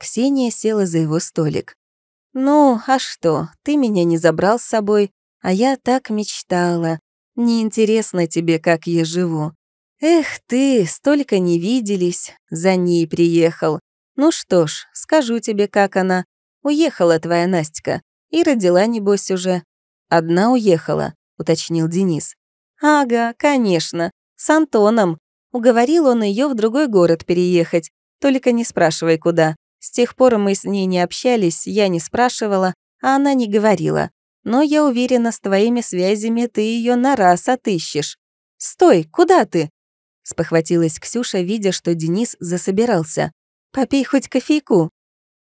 Speaker 1: Ксения села за его столик. «Ну, а что, ты меня не забрал с собой, а я так мечтала. Неинтересно тебе, как я живу. Эх ты, столько не виделись, за ней приехал. Ну что ж, скажу тебе, как она. Уехала твоя Настя и родила, небось, уже. Одна уехала», — уточнил Денис. «Ага, конечно. С Антоном. Уговорил он ее в другой город переехать. Только не спрашивай, куда. С тех пор мы с ней не общались, я не спрашивала, а она не говорила. Но я уверена, с твоими связями ты ее на раз отыщешь. «Стой, куда ты?» Спохватилась Ксюша, видя, что Денис засобирался. «Попей хоть кофейку».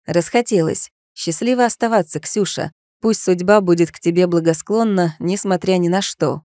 Speaker 1: Расхотелось. Счастливо оставаться, Ксюша. Пусть судьба будет к тебе благосклонна, несмотря ни на что.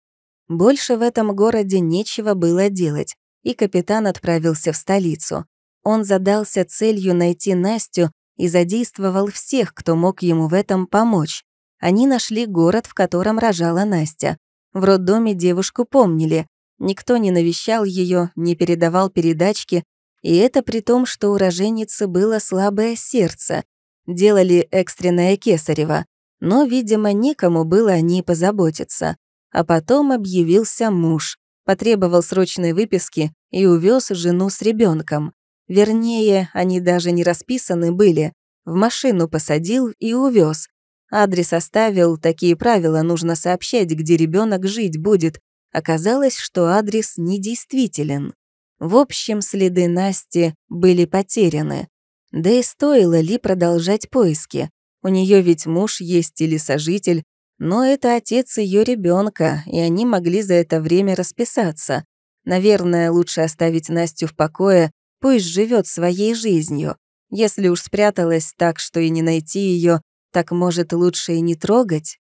Speaker 1: Больше в этом городе нечего было делать, и капитан отправился в столицу. Он задался целью найти Настю и задействовал всех, кто мог ему в этом помочь. Они нашли город, в котором рожала Настя. В роддоме девушку помнили. Никто не навещал ее, не передавал передачки, и это при том, что у роженицы было слабое сердце. Делали экстренное кесарево. Но, видимо, некому было о ней позаботиться. А потом объявился муж, потребовал срочной выписки и увез жену с ребенком. Вернее, они даже не расписаны были. В машину посадил и увез. Адрес оставил, такие правила нужно сообщать, где ребенок жить будет. Оказалось, что адрес недействителен. В общем, следы Насти были потеряны. Да и стоило ли продолжать поиски? У нее ведь муж есть или сожитель, но это отец ее ребенка, и они могли за это время расписаться. Наверное, лучше оставить Настю в покое, пусть живет своей жизнью. Если уж спряталась так, что и не найти ее, так, может, лучше и не трогать?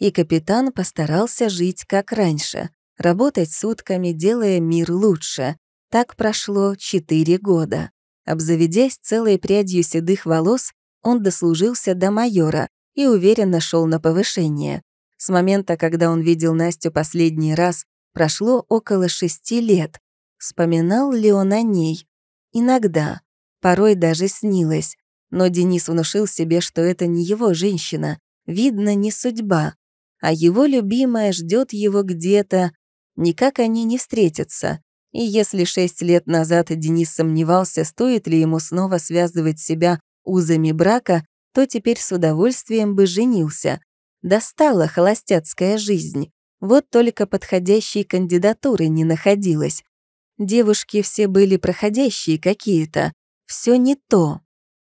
Speaker 1: И капитан постарался жить как раньше, работать сутками, делая мир лучше. Так прошло четыре года. Обзаведясь целой прядью седых волос, он дослужился до майора, и уверенно шел на повышение. С момента, когда он видел Настю последний раз, прошло около шести лет. Вспоминал ли он о ней? Иногда. Порой даже снилось. Но Денис внушил себе, что это не его женщина. Видно, не судьба. А его любимая ждет его где-то. Никак они не встретятся. И если шесть лет назад Денис сомневался, стоит ли ему снова связывать себя узами брака, то теперь с удовольствием бы женился. Достала холостяцкая жизнь. Вот только подходящей кандидатуры не находилось. Девушки все были проходящие какие-то. Все не то.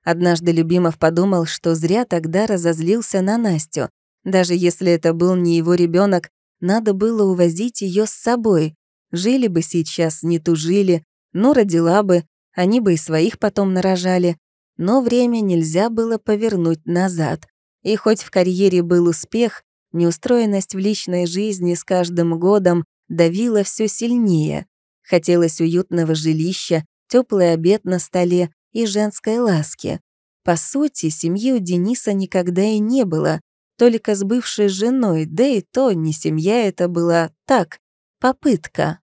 Speaker 1: Однажды Любимов подумал, что зря тогда разозлился на Настю. Даже если это был не его ребенок, надо было увозить ее с собой. Жили бы сейчас, не тужили, но ну, родила бы, они бы и своих потом нарожали. Но время нельзя было повернуть назад. И хоть в карьере был успех, неустроенность в личной жизни с каждым годом давила все сильнее. Хотелось уютного жилища, теплый обед на столе и женской ласки. По сути, семьи у Дениса никогда и не было, только с бывшей женой, да и то не семья это была, так, попытка.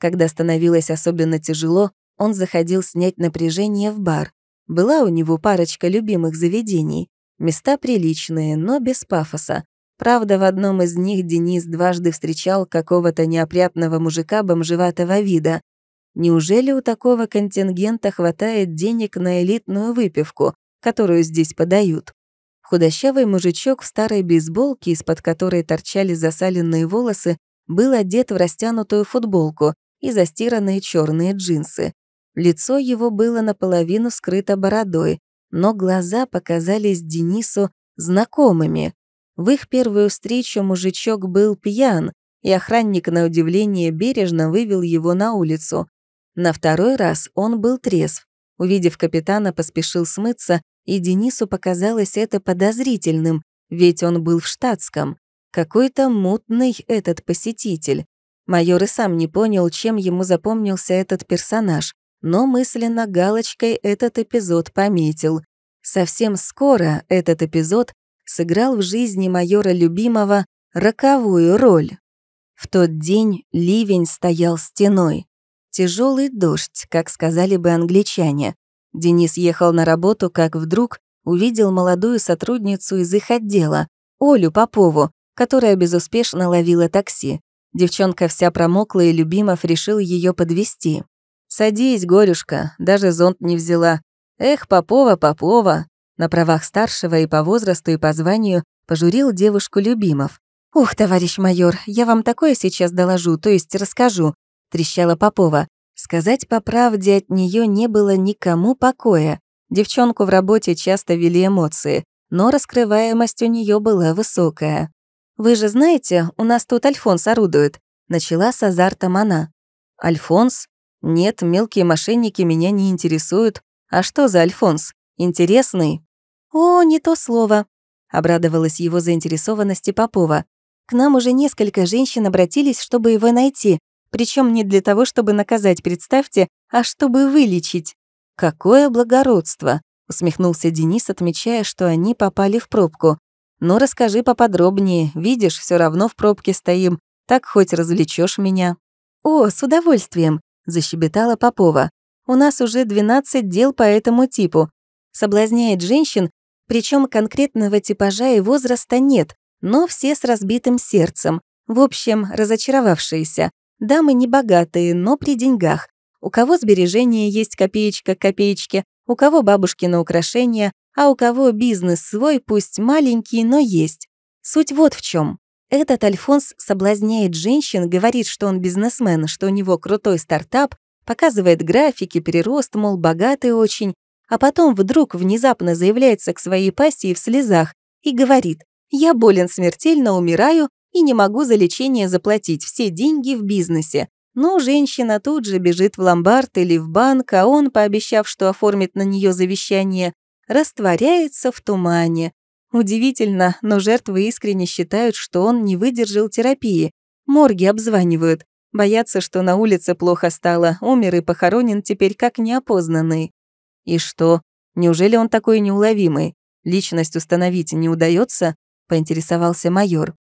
Speaker 1: Когда становилось особенно тяжело, он заходил снять напряжение в бар, была у него парочка любимых заведений. Места приличные, но без пафоса. Правда, в одном из них Денис дважды встречал какого-то неопрятного мужика бомжеватого вида. Неужели у такого контингента хватает денег на элитную выпивку, которую здесь подают? Худощавый мужичок в старой бейсболке, из-под которой торчали засаленные волосы, был одет в растянутую футболку и застиранные черные джинсы. Лицо его было наполовину скрыто бородой, но глаза показались Денису знакомыми. В их первую встречу мужичок был пьян, и охранник, на удивление, бережно вывел его на улицу. На второй раз он был трезв. Увидев капитана, поспешил смыться, и Денису показалось это подозрительным, ведь он был в штатском. Какой-то мутный этот посетитель. Майор и сам не понял, чем ему запомнился этот персонаж но мысленно галочкой этот эпизод пометил. Совсем скоро этот эпизод сыграл в жизни майора Любимого роковую роль. В тот день ливень стоял стеной. Тяжелый дождь, как сказали бы англичане. Денис ехал на работу, как вдруг увидел молодую сотрудницу из их отдела, Олю Попову, которая безуспешно ловила такси. Девчонка вся промокла, и Любимов решил ее подвести. «Садись, горюшка, даже зонт не взяла. Эх, Попова, Попова!» На правах старшего и по возрасту, и по званию пожурил девушку Любимов. «Ух, товарищ майор, я вам такое сейчас доложу, то есть расскажу», — трещала Попова. Сказать по правде от нее не было никому покоя. Девчонку в работе часто вели эмоции, но раскрываемость у нее была высокая. «Вы же знаете, у нас тут Альфонс орудует», — начала с азартом она. «Альфонс?» Нет, мелкие мошенники меня не интересуют. А что за Альфонс? Интересный? О, не то слово. Обрадовалась его заинтересованности Попова. К нам уже несколько женщин обратились, чтобы его найти. Причем не для того, чтобы наказать, представьте, а чтобы вылечить. «Какое благородство!» — усмехнулся Денис, отмечая, что они попали в пробку. «Ну, расскажи поподробнее. Видишь, все равно в пробке стоим. Так хоть развлечешь меня». «О, с удовольствием!» — защебетала Попова. «У нас уже 12 дел по этому типу. Соблазняет женщин, причем конкретного типажа и возраста нет, но все с разбитым сердцем. В общем, разочаровавшиеся. Дамы не богатые, но при деньгах. У кого сбережения есть копеечка к копеечке, у кого бабушкино украшения, а у кого бизнес свой, пусть маленький, но есть. Суть вот в чем. Этот Альфонс соблазняет женщин, говорит, что он бизнесмен, что у него крутой стартап, показывает графики, перерост, мол, богатый очень, а потом вдруг внезапно заявляется к своей пассии в слезах и говорит «Я болен смертельно, умираю и не могу за лечение заплатить все деньги в бизнесе». Но ну, женщина тут же бежит в ломбард или в банк, а он, пообещав, что оформит на нее завещание, растворяется в тумане. Удивительно, но жертвы искренне считают, что он не выдержал терапии. Морги обзванивают. Боятся, что на улице плохо стало, умер и похоронен теперь как неопознанный. И что? Неужели он такой неуловимый? Личность установить не удается? поинтересовался майор.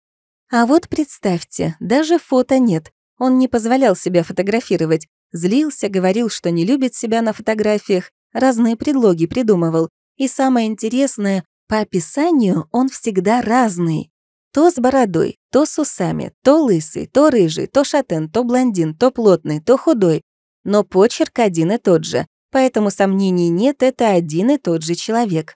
Speaker 1: А вот представьте, даже фото нет. Он не позволял себя фотографировать. Злился, говорил, что не любит себя на фотографиях, разные предлоги придумывал. И самое интересное, по описанию он всегда разный. То с бородой, то с усами, то лысый, то рыжий, то шатен, то блондин, то плотный, то худой. Но почерк один и тот же, поэтому сомнений нет, это один и тот же человек.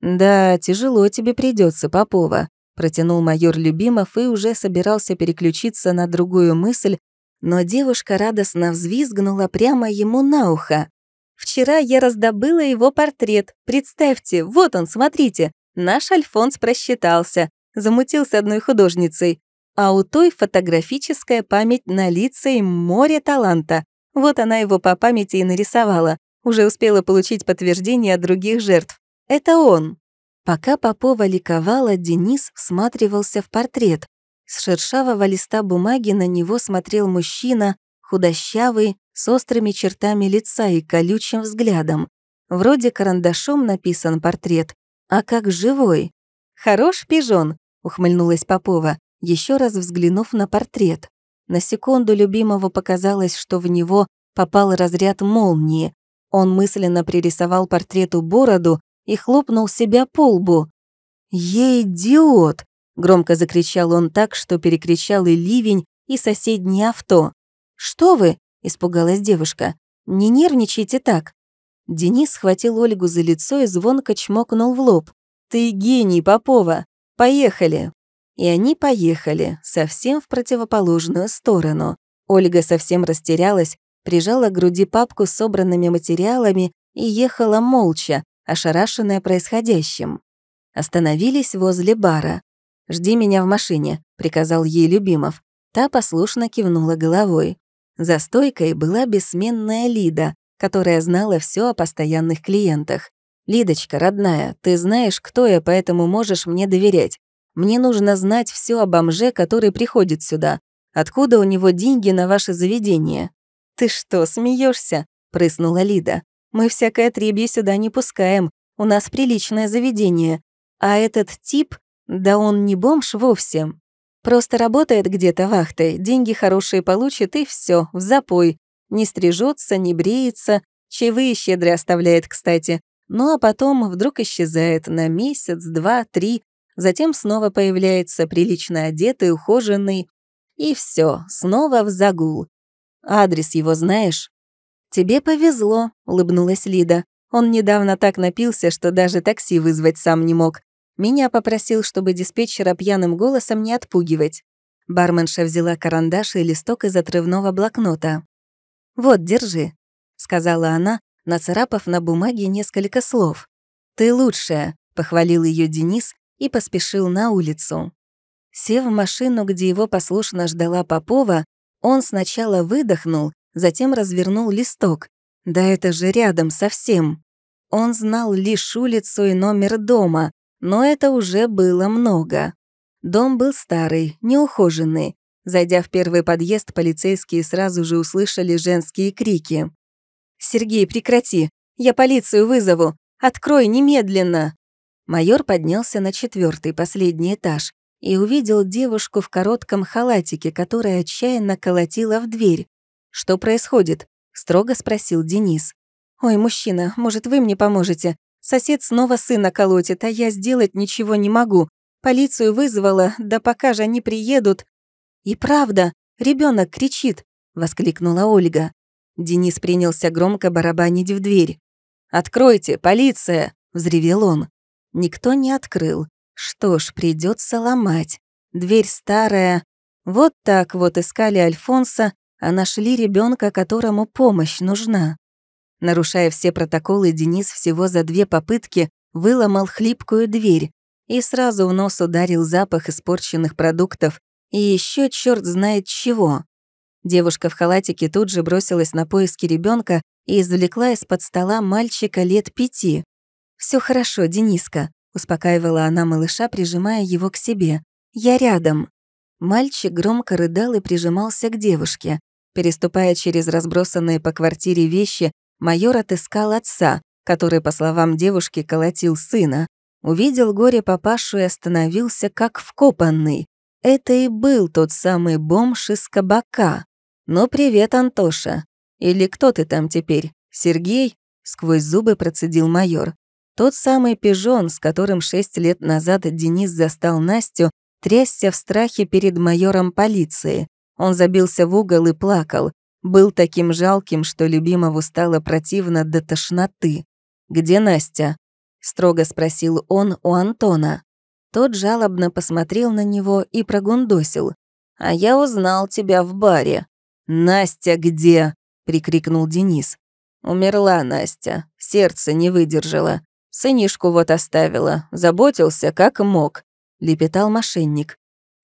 Speaker 1: «Да, тяжело тебе придется, Попова», — протянул майор Любимов и уже собирался переключиться на другую мысль, но девушка радостно взвизгнула прямо ему на ухо. Вчера я раздобыла его портрет. Представьте, вот он, смотрите. Наш Альфонс просчитался. замутился одной художницей. А у той фотографическая память на лица и море таланта. Вот она его по памяти и нарисовала. Уже успела получить подтверждение от других жертв. Это он. Пока Попова ликовала, Денис всматривался в портрет. С шершавого листа бумаги на него смотрел мужчина, худощавый, с острыми чертами лица и колючим взглядом. Вроде карандашом написан портрет, а как живой. «Хорош пижон», — ухмыльнулась Попова, еще раз взглянув на портрет. На секунду любимого показалось, что в него попал разряд молнии. Он мысленно пририсовал портрету бороду и хлопнул себя по лбу. «Ей, идиот!» — громко закричал он так, что перекричал и ливень, и соседнее авто. «Что вы? испугалась девушка. «Не нервничайте так». Денис схватил Ольгу за лицо и звонко чмокнул в лоб. «Ты гений, Попова! Поехали!» И они поехали, совсем в противоположную сторону. Ольга совсем растерялась, прижала к груди папку с собранными материалами и ехала молча, ошарашенная происходящим. Остановились возле бара. «Жди меня в машине», — приказал ей Любимов. Та послушно кивнула головой. За стойкой была бессменная Лида, которая знала все о постоянных клиентах. «Лидочка, родная, ты знаешь, кто я, поэтому можешь мне доверять. Мне нужно знать все о бомже, который приходит сюда. Откуда у него деньги на ваше заведение?» «Ты что, смеешься? прыснула Лида. «Мы всякое требье сюда не пускаем. У нас приличное заведение. А этот тип, да он не бомж вовсе, Просто работает где-то вахтой, деньги хорошие получит, и все, в запой. Не стрижется, не бреется, чаевые щедро оставляет, кстати. Ну а потом вдруг исчезает на месяц, два, три, затем снова появляется прилично одетый, ухоженный. И все, снова в загул. Адрес его знаешь? «Тебе повезло», — улыбнулась Лида. Он недавно так напился, что даже такси вызвать сам не мог. Меня попросил, чтобы диспетчера пьяным голосом не отпугивать. Барменша взяла карандаш и листок из отрывного блокнота. «Вот, держи», — сказала она, нацарапав на бумаге несколько слов. «Ты лучшая», — похвалил ее Денис и поспешил на улицу. Сев в машину, где его послушно ждала Попова, он сначала выдохнул, затем развернул листок. Да это же рядом совсем. Он знал лишь улицу и номер дома, но это уже было много. Дом был старый, неухоженный. Зайдя в первый подъезд, полицейские сразу же услышали женские крики. «Сергей, прекрати! Я полицию вызову! Открой немедленно!» Майор поднялся на четвертый, последний этаж и увидел девушку в коротком халатике, которая отчаянно колотила в дверь. «Что происходит?» — строго спросил Денис. «Ой, мужчина, может, вы мне поможете? Сосед снова сына колотит, а я сделать ничего не могу. Полицию вызвала, да пока же они приедут. И правда, ребенок кричит, воскликнула Ольга. Денис принялся громко барабанить в дверь. «Откройте, полиция!» — взревел он. Никто не открыл. Что ж, придется ломать. Дверь старая. Вот так вот искали Альфонса, а нашли ребенка, которому помощь нужна. Нарушая все протоколы, Денис всего за две попытки выломал хлипкую дверь, и сразу в нос ударил запах испорченных продуктов и еще черт знает чего. Девушка в халатике тут же бросилась на поиски ребенка и извлекла из-под стола мальчика лет пяти. Все хорошо, Дениска», — успокаивала она малыша, прижимая его к себе. «Я рядом». Мальчик громко рыдал и прижимался к девушке. Переступая через разбросанные по квартире вещи, майор отыскал отца, который, по словам девушки, колотил сына, увидел горе папашу и остановился как вкопанный. Это и был тот самый бомж из кабака. «Ну, привет, Антоша. Или кто ты там теперь? Сергей?» — сквозь зубы процедил майор. Тот самый пижон, с которым шесть лет назад Денис застал Настю, трясся в страхе перед майором полиции. Он забился в угол и плакал. Был таким жалким, что любимому стало противно до тошноты. «Где Настя?» — строго спросил он у Антона. Тот жалобно посмотрел на него и прогундосил. «А я узнал тебя в баре». «Настя где?» — прикрикнул Денис. «Умерла Настя. Сердце не выдержало. Сынишку вот оставила. Заботился, как мог», — лепетал мошенник.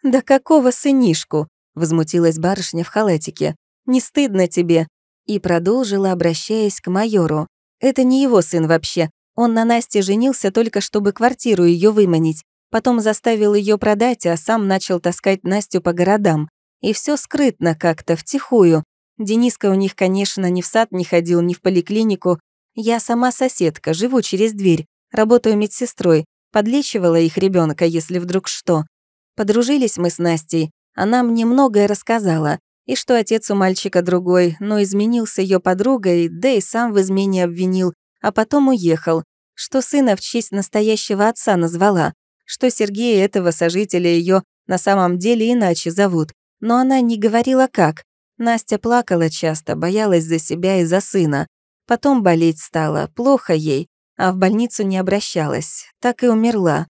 Speaker 1: «Да какого сынишку?» — возмутилась барышня в халатике. Не стыдно тебе?» И продолжила, обращаясь к майору. «Это не его сын вообще. Он на Насте женился только, чтобы квартиру ее выманить. Потом заставил ее продать, а сам начал таскать Настю по городам. И все скрытно как-то, втихую. Дениска у них, конечно, ни в сад не ходил, ни в поликлинику. Я сама соседка, живу через дверь, работаю медсестрой, подлечивала их ребенка, если вдруг что. Подружились мы с Настей, она мне многое рассказала и что отец у мальчика другой, но изменился ее подругой, да и сам в измене обвинил, а потом уехал, что сына в честь настоящего отца назвала, что Сергея этого сожителя ее на самом деле иначе зовут, но она не говорила как. Настя плакала часто, боялась за себя и за сына. Потом болеть стала, плохо ей, а в больницу не обращалась, так и умерла.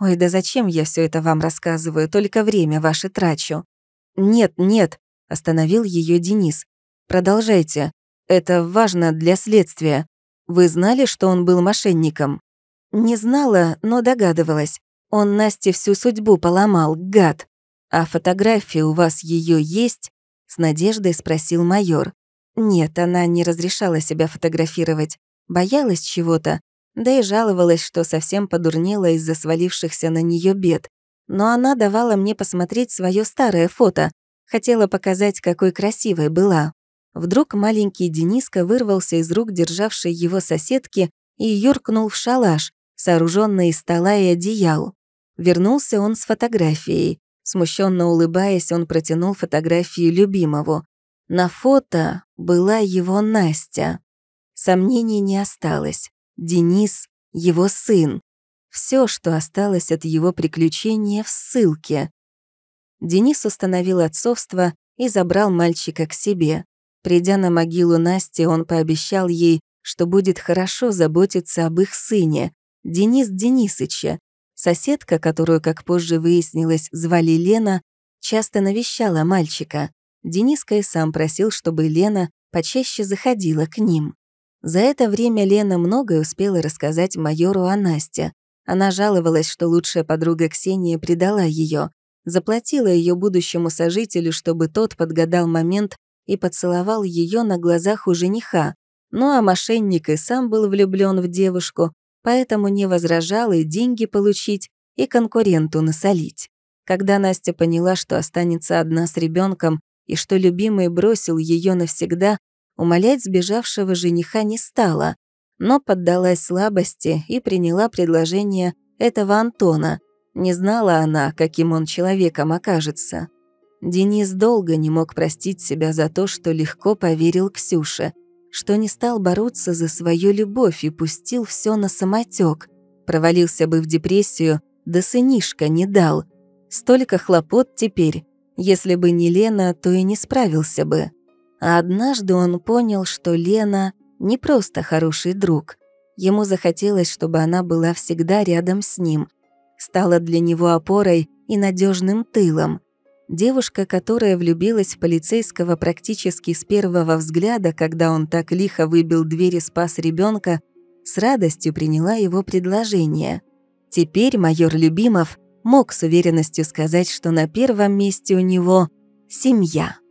Speaker 1: «Ой, да зачем я все это вам рассказываю, только время ваше трачу?» «Нет, нет», Остановил ее Денис. «Продолжайте. Это важно для следствия. Вы знали, что он был мошенником?» «Не знала, но догадывалась. Он Насте всю судьбу поломал, гад. А фотографии у вас ее есть?» С надеждой спросил майор. Нет, она не разрешала себя фотографировать. Боялась чего-то, да и жаловалась, что совсем подурнела из-за свалившихся на нее бед. Но она давала мне посмотреть свое старое фото, Хотела показать, какой красивой была. Вдруг маленький Дениска вырвался из рук державшей его соседки и юркнул в шалаш, сооруженный из стола и одеял. Вернулся он с фотографией. Смущенно улыбаясь, он протянул фотографию любимого. На фото была его Настя. Сомнений не осталось. Денис — его сын. Все, что осталось от его приключения в ссылке. Денис установил отцовство и забрал мальчика к себе. Придя на могилу Насти, он пообещал ей, что будет хорошо заботиться об их сыне, Денис Денисыча. Соседка, которую, как позже выяснилось, звали Лена, часто навещала мальчика. Дениска и сам просил, чтобы Лена почаще заходила к ним. За это время Лена многое успела рассказать майору о Насте. Она жаловалась, что лучшая подруга Ксения предала ее заплатила ее будущему сожителю, чтобы тот подгадал момент и поцеловал ее на глазах у жениха. Ну а мошенник и сам был влюблен в девушку, поэтому не возражал и деньги получить, и конкуренту насолить. Когда Настя поняла, что останется одна с ребенком и что любимый бросил ее навсегда, умолять сбежавшего жениха не стала, но поддалась слабости и приняла предложение этого Антона, не знала она, каким он человеком окажется. Денис долго не мог простить себя за то, что легко поверил Ксюше, что не стал бороться за свою любовь и пустил все на самотек. Провалился бы в депрессию, да сынишка не дал. Столько хлопот теперь. Если бы не Лена, то и не справился бы. А однажды он понял, что Лена не просто хороший друг. Ему захотелось, чтобы она была всегда рядом с ним — стала для него опорой и надежным тылом. Девушка, которая влюбилась в полицейского практически с первого взгляда, когда он так лихо выбил дверь и спас ребенка, с радостью приняла его предложение. Теперь майор Любимов мог с уверенностью сказать, что на первом месте у него семья.